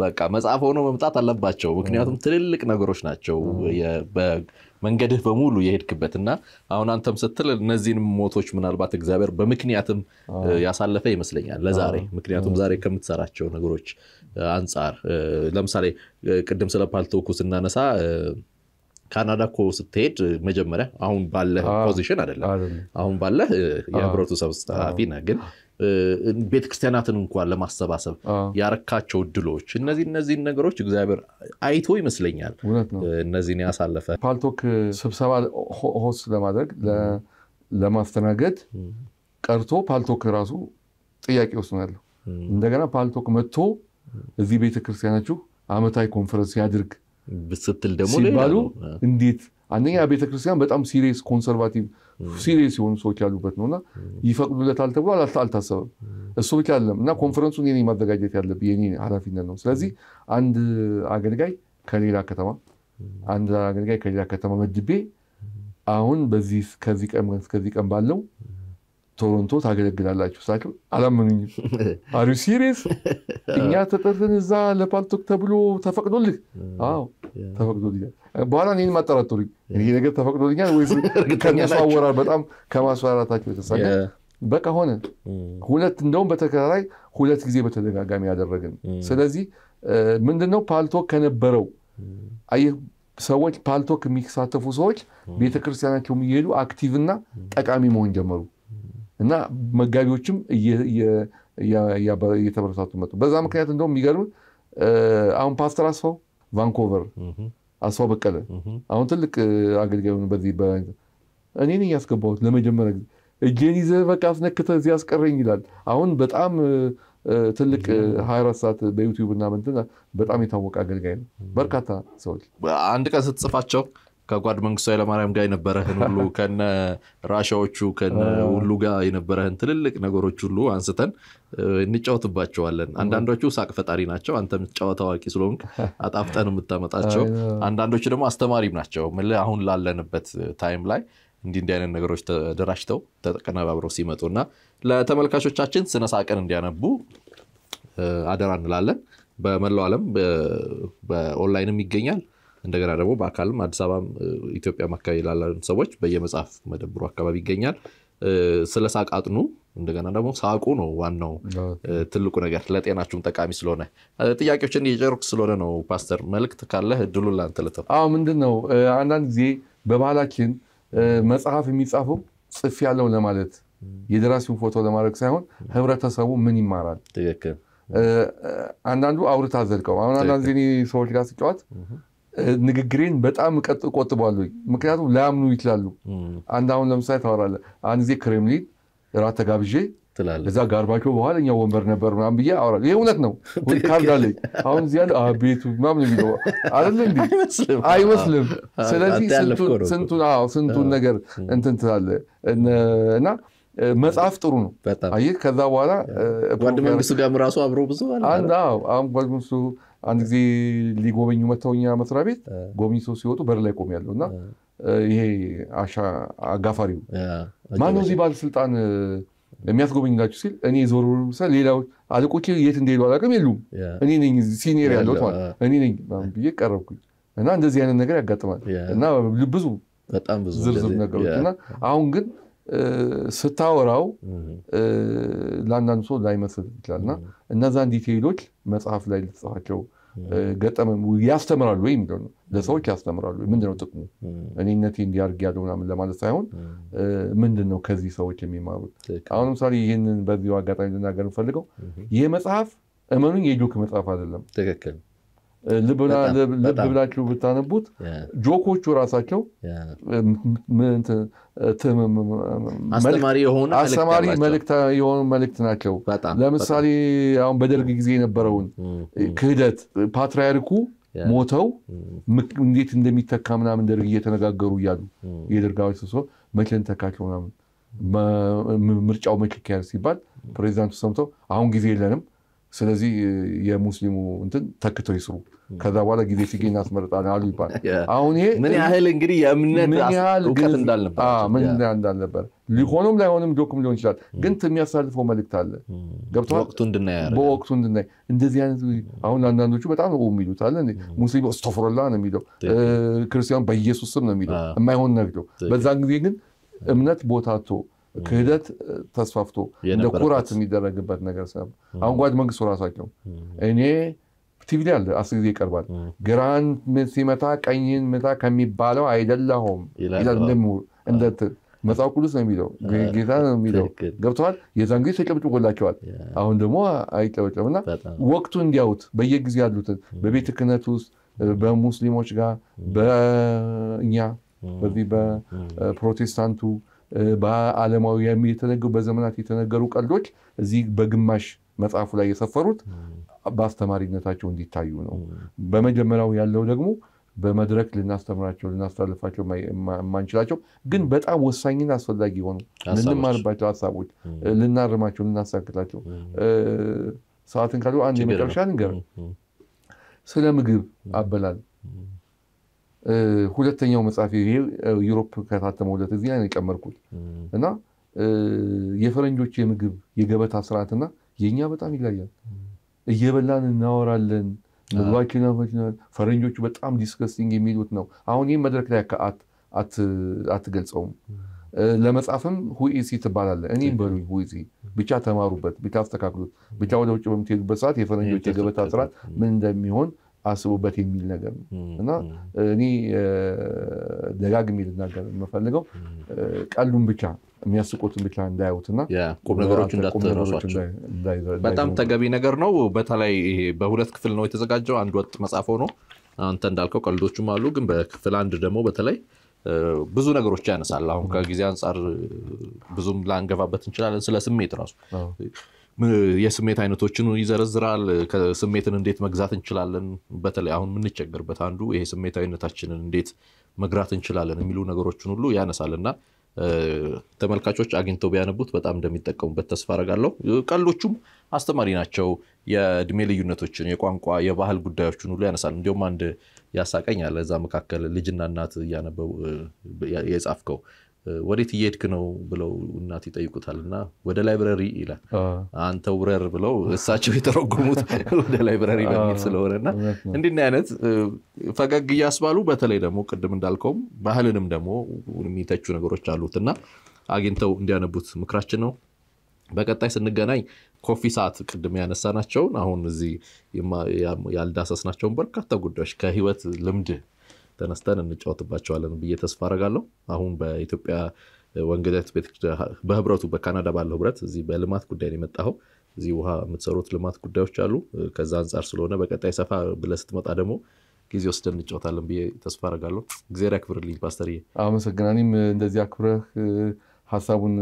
በቃ መጽሐፍ ሆኖ መምጣት አለባቸው። ምክንያቱም ትልልቅ ነገሮች ናቸው መንገድህ በሙሉ የሄድክበት እና አሁን አንተም ስትል እነዚህን ሞቶች ምናልባት እግዚአብሔር በምክንያትም ያሳለፈ ይመስለኛል ለዛሬ። ምክንያቱም ዛሬ ከምትሰራቸው ነገሮች አንጻር ለምሳሌ ቅድም ስለ ፓልቶኩ ስናነሳ ካናዳ እኮ ስትሄድ መጀመሪያ አሁን ባለህ ፖዚሽን አይደለም። አሁን ባለህ የህብረቱ ሰብሳቢ ነህ ግን ቤተክርስቲያናትን እንኳን ለማሰባሰብ ያረካቸው ድሎች እነዚህ እነዚህን ነገሮች እግዚአብሔር አይቶ ይመስለኛል እነዚህን ያሳለፈ ፓልቶክ ስብሰባ ሆስ ለማድረግ ለማስተናገድ ቀርቶ ፓልቶክ ራሱ ጥያቄ ውስጥ ነው ያለው። እንደገና ፓልቶክ መጥቶ እዚህ ቤተክርስቲያናችሁ አመታዊ ኮንፈረንስ ያድርግ ስትል ደግሞ ሲባሉ እንዴት አንደኛ ቤተክርስቲያን በጣም ሲሪየስ ኮንሰርቫቲቭ ሲሪየስ የሆኑ ሰዎች ያሉበት ነው ይፈቅዱለታል ተብሎ አልታሰበም። እሱ ብቻ አለም እና ኮንፈረንሱን የኔ ማዘጋጀት ያለብኝ የኔ ኃላፊነት ነው። ስለዚህ አንድ አገልጋይ ከሌላ ከተማ አንድ አገልጋይ ከሌላ ከተማ መድቤ አሁን በዚህ ከዚህ ቀን እስከዚህ ቀን ባለው ቶሮንቶ ታገለግላላችሁ ሳቸው አላመኑኝም። [LAUGHS] አሪ ሲሪየስ እኛ ተጠርተን እዛ ለፓልቶክ ተብሎ ተፈቅዶልህ? አዎ ተፈቅዶልኛል። በኋላ እኔን ማጠራጠሩኝ ይህ ነገር ተፈቅዶልኛል ወይስ ከሚያስዋወራል በጣም ከማስፈራራታቸው የተሳለ በቃ ሆነ። ሁለት እንደውም በተከራራይ ሁለት ጊዜ በተደጋጋሚ ያደረግን። ስለዚህ ምንድነው ፓልቶክ ከነበረው አየህ ሰዎች ፓልቶክ የሚሳተፉ ሰዎች ቤተክርስቲያናቸው የሚሄዱ አክቲቭና ጠቃሚ መሆን ጀመሩ እና መጋቢዎችም እየተበረታቱ መጡ። በዛ ምክንያት እንደውም የሚገርም አሁን ፓስተር አስፋው ቫንኮቨር አስፋው በቀለ አሁን ትልቅ አገልጋዩ በዚህ እኔ ነኝ ያስገባሁት ለመጀመሪያ ጊዜ እጄን ይዘ በቃ አስነክተ እዚህ አስቀረኝ ይላል። አሁን በጣም ትልቅ 24 ሰዓት በዩቲዩብ እና በጣም የታወቀ አገልጋይ ነው። በርካታ ሰዎች አንድ ቀን ስትጽፋቸው ከጓድ መንግስቱ ኃይለማርያም ጋር የነበረህን ሁሉ [LAUGHS] ከነ ራሻዎቹ ከነ ሁሉ ጋር የነበረህን ትልልቅ ነገሮች ሁሉ አንስተን እንጫወትባቸዋለን። አንዳንዶቹ ሳቅ ፈጣሪ ናቸው፣ አንተም ጨዋታ አዋቂ ስለሆንክ [LAUGHS] አጣፍጠን የምታመጣቸው። አንዳንዶቹ ደግሞ አስተማሪም ናቸው። ምልህ አሁን ላለንበት ታይም ላይ እንዲህ እንዲህ አይነት ነገሮች ተደራጅተው ተቀነባብረው ሲመጡ እና ለተመልካቾቻችን ስነ ሳቅን እንዲያነቡ አደራ እንላለን። በመላው ዓለም በኦንላይንም ይገኛል እንደገና ደግሞ በአካልም አዲስ አበባም ኢትዮጵያም አካባቢ ላለን ሰዎች በየመጽሐፍ መደብሩ አካባቢ ይገኛል። ስለ ሳቅ አጥኑ። እንደገና ደግሞ ሳቁ ነው ዋናው ትልቁ ነገር ለጤናችሁም ጠቃሚ ስለሆነ ጥያቄዎችን እየጨርኩ ስለሆነ ነው። ፓስተር መልክት ካለ እድሉን ለአንተ ልተው። አዎ ምንድን ነው አንዳንድ ጊዜ በባህላችን መጽሐፍ የሚጻፈው ጽፍ ያለው ለማለት የደራሲውን ፎቶ ለማድረግ ሳይሆን ህብረተሰቡ ምን ይማራል አንዳንዱ አውርታ ዘልቀው አሁን አንዳንድ ጊዜ ሰዎች ጋር ስጫወት ንግግሬን በጣም ቀጥ ቆጥባሉ ምክንያቱም ላያምኑ ይችላሉ። አንድ አሁን ለምሳሌ ታወራለ አንድ ጊዜ ክሬምሊን እራት ተጋብዤ እዛ ጋርባቸው በኋለኛው ወንበር ነበር ምናምን ብዬ አወራለሁ። ይህ እውነት ነው ካርድ አለኝ። አሁን እዚህ ያለ ቤቱ ምናምን የሚለው አለ እንዲ አይመስልም። ስለዚህ ስንቱን ነገር እንትን ትላለህ እና መጽሐፍ ጥሩ ነው። አየህ ከዛ በኋላ ጓድ መንግስቱ ጋርም ራሱ አብሮ ብዙ አሁን ጓድ መንግስቱ አንድ ጊዜ ሊጎበኙ መጥተው እኛ መስሪያ ቤት ጎብኝተው ሲወጡ በር ላይ ቆሜያለሁ እና ይሄ አሻ አጋፋሪው ነው እዚህ ባለስልጣን የሚያስጎበኝላችሁ ሲል እኔ ዞር ሌላ ሌላው የት እንደሄዱ አላውቅም የሉም እኔ ነኝ ሲኒየር ያለሁት ማለት እኔ ነኝ ብዬ ቀረብኩኝ እና እንደዚህ አይነት ነገር ያጋጥማል እና ብዙ ዝርዝር ነገሮች እና አሁን ግን ስታወራው ለአንዳንድ ሰው ላይመስል ይችላልና እነዛን ዲቴይሎች መጽሐፍ ላይ ልትጽፋቸው ገጠመ ያስተምራሉ ወይ የሚለው ነው። ለሰዎች ያስተምራሉ። ምንድነው ጥቅሙ? እኔነቴ እንዲያርግ ያለው ምናምን ለማለት ሳይሆን ምንድን ነው ከዚህ ሰዎች የሚማሩት? አሁን ለምሳሌ ይህንን በዚሁ አጋጣሚ ልናገር የምፈልገው ይህ መጽሐፍ እመኑኝ የጆክ መጽሐፍ አይደለም። ትክክል ልብ ብላችሁ ብታነቡት ጆኮቹ ራሳቸው አስተማሪ የሆኑ መልእክት ናቸው። ለምሳሌ አሁን በደርግ ጊዜ የነበረውን ክህደት ፓትርያርኩ ሞተው እንዴት እንደሚተካ ምናምን ደርግ እየተነጋገሩ እያሉ የደርጋዊ ስሶ መቼ ተካቸው ምናምን ምርጫው መቼ ሲባል ፕሬዚዳንቱ ሰምተው አሁን ጊዜ የለንም ስለዚህ የሙስሊሙ እንትን ተክተው ይስሩ፣ ከዛ በኋላ ጊዜ ሲገኝ እናስመርጣለን አሉ ይባል። አሁን ይሄ ምን ያህል እንግዲህ የእምነት እውቀት እንዳልነበር ሊሆኑም ላይሆንም ጆክም ሊሆን ይችላል፣ ግን የሚያሳልፈው መልእክት አለ። ገብቶሃል? በወቅቱ እንድናይ እንደዚህ አይነት አሁን አንዳንዶቹ በጣም ነው የሚሉት አለ ሙስሊም እስተፍሮላ ነው የሚለው፣ ክርስቲያኑ በኢየሱስ ስም ነው የሚለው የማይሆን ነግደው። በዛን ጊዜ ግን እምነት ቦታቶ ክህደት ተስፋፍቶ እንደ ኩራት የሚደረግበት ነገር ስለነበር አሁን ጓድ መንግስቱ ራሳቸው እኔ ቲቪ ላይ አለ አስር ጊዜ ይቀርባል። ግራን ሲመታ ቀኝን ምታ ከሚባለው አይደለሁም ይላል እንደ መጽሐፍ ቅዱስ ነው የሚለው ጌታ ነው የሚለው ገብተዋል። የዛን ጊዜ ተጨብጭቦላቸዋል። አሁን ደግሞ እና ወቅቱ እንዲያውት በየጊዜ ያሉትን በቤተ ክህነት ውስጥ በሙስሊሞች ጋር በእኛ በዚህ በፕሮቴስታንቱ በዓለማዊ የተነገሩ በዘመናት የተነገሩ ቀልዶች እዚህ በግማሽ መጽሐፉ ላይ የሰፈሩት በአስተማሪነታቸው እንዲታዩ ነው። በመጀመሪያው ያለው ደግሞ በመድረክ ልናስተምራቸው ልናስተላልፋቸው የማንችላቸው ግን በጣም ወሳኝና አስፈላጊ የሆኑ ልንማርባቸው ሀሳቦች ልናርማቸው ልናሳክላቸው ሰዓትን ካሉ አንድ የመጨረሻ ንገር ስለ ምግብ አበላል ሁለተኛው መጽሐፍ ዩሮፕ ከታተመውለት እዚህ ላይ ነው የጨመርኩት እና የፈረንጆች የምግብ የገበታ ስርዓትና የእኛ በጣም ይለያል። እየበላን እናወራለን። ምግባችን ፈረንጆቹ በጣም ዲስከስቲንግ የሚሉት ነው። አሁን ይህም መድረክ ላይ አትገልጸውም። ለመጻፍም ሁኢሲ ትባላለ። እኔም በሉኝ ሁኢሲ ብቻ ተማሩበት፣ ብቻ አስተካክሉት፣ ብቻ ወደ ውጭ በምትሄዱበት ሰዓት የፈረንጆች የገበታ ስርዓት ምን እንደሚሆን አስቡበት የሚል ነገር ነው እና እኔ ደጋግሜ ልናገር የምፈልገው ቀሉን ብቻ የሚያስቁትን ብቻ እንዳያዩትና ቁም ነገሮች እንዳትረሷቸው በጣም ተገቢ ነገር ነው። በተለይ በሁለት ክፍል ነው የተዘጋጀው። አንድ ወጥ መጽሐፍ ሆኖ አንተ እንዳልከው ቀልዶቹም አሉ፣ ግን በክፍል አንድ ደግሞ በተለይ ብዙ ነገሮች ያነሳል። አሁን ከጊዜ አንጻር ብዙም ላንገባበት እንችላለን። ስለ ስሜት ራሱ የስሜት አይነቶችን ይዘረዝራል። ስሜትን እንዴት መግዛት እንችላለን፣ በተለይ አሁን የምንቸገርበት አንዱ ይሄ ስሜት አይነታችንን እንዴት መግራት እንችላለን የሚሉ ነገሮችን ሁሉ ያነሳልና ተመልካቾች አግኝተው ቢያነቡት በጣም እንደሚጠቀሙበት ተስፋ አረጋለሁ። ቀልዶቹም አስተማሪ ናቸው። የእድሜ ልዩነቶችን፣ የቋንቋ፣ የባህል ጉዳዮችን ሁሉ ያነሳል። እንዲሁም አንድ ያሳቀኝ አለ እዛ መካከል ልጅና እናት እያነበቡ የጻፍከው ወዴት እየሄድክ ነው ብለው እናት ይጠይቁታል። እና ወደ ላይብረሪ ይላል። አንተ ውረር ብለው እሳቸው የተረጉሙት [LAUGHS] ወደ ላይብረሪ በሚል ስለሆነ እና እንዲህ አይነት ፈገግ እያስባሉ በተለይ ደግሞ ቅድም እንዳልከውም ባህልንም ደግሞ የሚተቹ ነገሮች አሉት እና አግኝተው እንዲያነቡት ምክራችን ነው። በቀጣይ ስንገናኝ ኮፊ ሰዓት ቅድም ያነሳናቸውን አሁን እዚህ ያልዳሰስናቸውን በርካታ ጉዳዮች ከህይወት ልምድ ተነስተን እንጫወትባቸዋለን ብዬ ተስፋ አረጋለሁ። አሁን በኢትዮጵያ ወንጌላዊት በህብረቱ በካናዳ ባለው ህብረት እዚህ በልማት ጉዳይ የመጣው እዚህ ውሃ የምትሰሩት ልማት ጉዳዮች አሉ። ከዛ አንጻር ስለሆነ በቀጣይ ሰፋ ብለ ስትመጣ ደግሞ ጊዜ ወስደን እንጫወታለን ብዬ ተስፋ አረጋለሁ። እግዚአብሔር ያክብርልኝ ፓስተር አመሰግናኒም እኔም እንደዚህ አክብረህ ሀሳቡን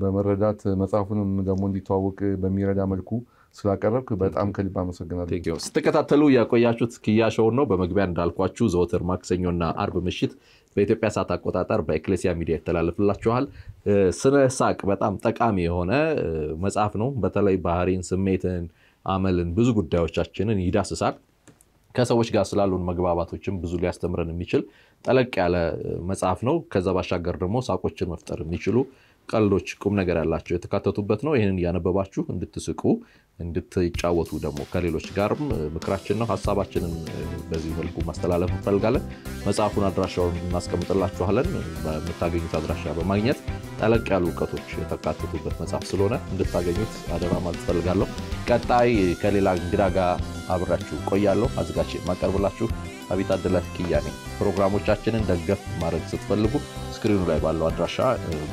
በመረዳት መጽሐፉንም ደግሞ እንዲተዋወቅ በሚረዳ መልኩ ስላቀረብክ በጣም ከልብ አመሰግናለሁ። ስትከታተሉ ያቆያችሁት ክያሸውን ነው። በመግቢያ እንዳልኳችሁ ዘወትር ማክሰኞና አርብ ምሽት በኢትዮጵያ ሰዓት አቆጣጠር በኤክሌሲያ ሚዲያ ይተላለፍላችኋል። ስነ ሳቅ በጣም ጠቃሚ የሆነ መጽሐፍ ነው። በተለይ ባህሪን፣ ስሜትን፣ አመልን ብዙ ጉዳዮቻችንን ይዳስሳል። ከሰዎች ጋር ስላሉን መግባባቶችም ብዙ ሊያስተምረን የሚችል ጠለቅ ያለ መጽሐፍ ነው። ከዛ ባሻገር ደግሞ ሳቆችን መፍጠር የሚችሉ ቀልዶች፣ ቁም ነገር ያላቸው የተካተቱበት ነው። ይህንን እያነበባችሁ እንድትስቁ እንድትጫወቱ ደግሞ ከሌሎች ጋርም ምክራችን ነው። ሀሳባችንን በዚህ መልኩ ማስተላለፍ እንፈልጋለን። መጽሐፉን አድራሻውን እናስቀምጥላችኋለን። በምታገኙት አድራሻ በማግኘት ጠለቅ ያሉ እውቀቶች የተካተቱበት መጽሐፍ ስለሆነ እንድታገኙት አደራ ማለት እፈልጋለሁ። ቀጣይ ከሌላ እንግዳ ጋር አብራችሁ ቆያለሁ። አዘጋጅ የማቀርብላችሁ አቤት አደለ ክያኔ ፕሮግራሞቻችንን ደገፍ ማድረግ ስትፈልጉ ስክሪኑ ላይ ባለው አድራሻ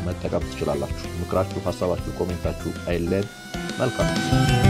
መጠቀም ትችላላችሁ። ምክራችሁ፣ ሀሳባችሁ፣ ኮሜንታችሁ አይለን። መልካም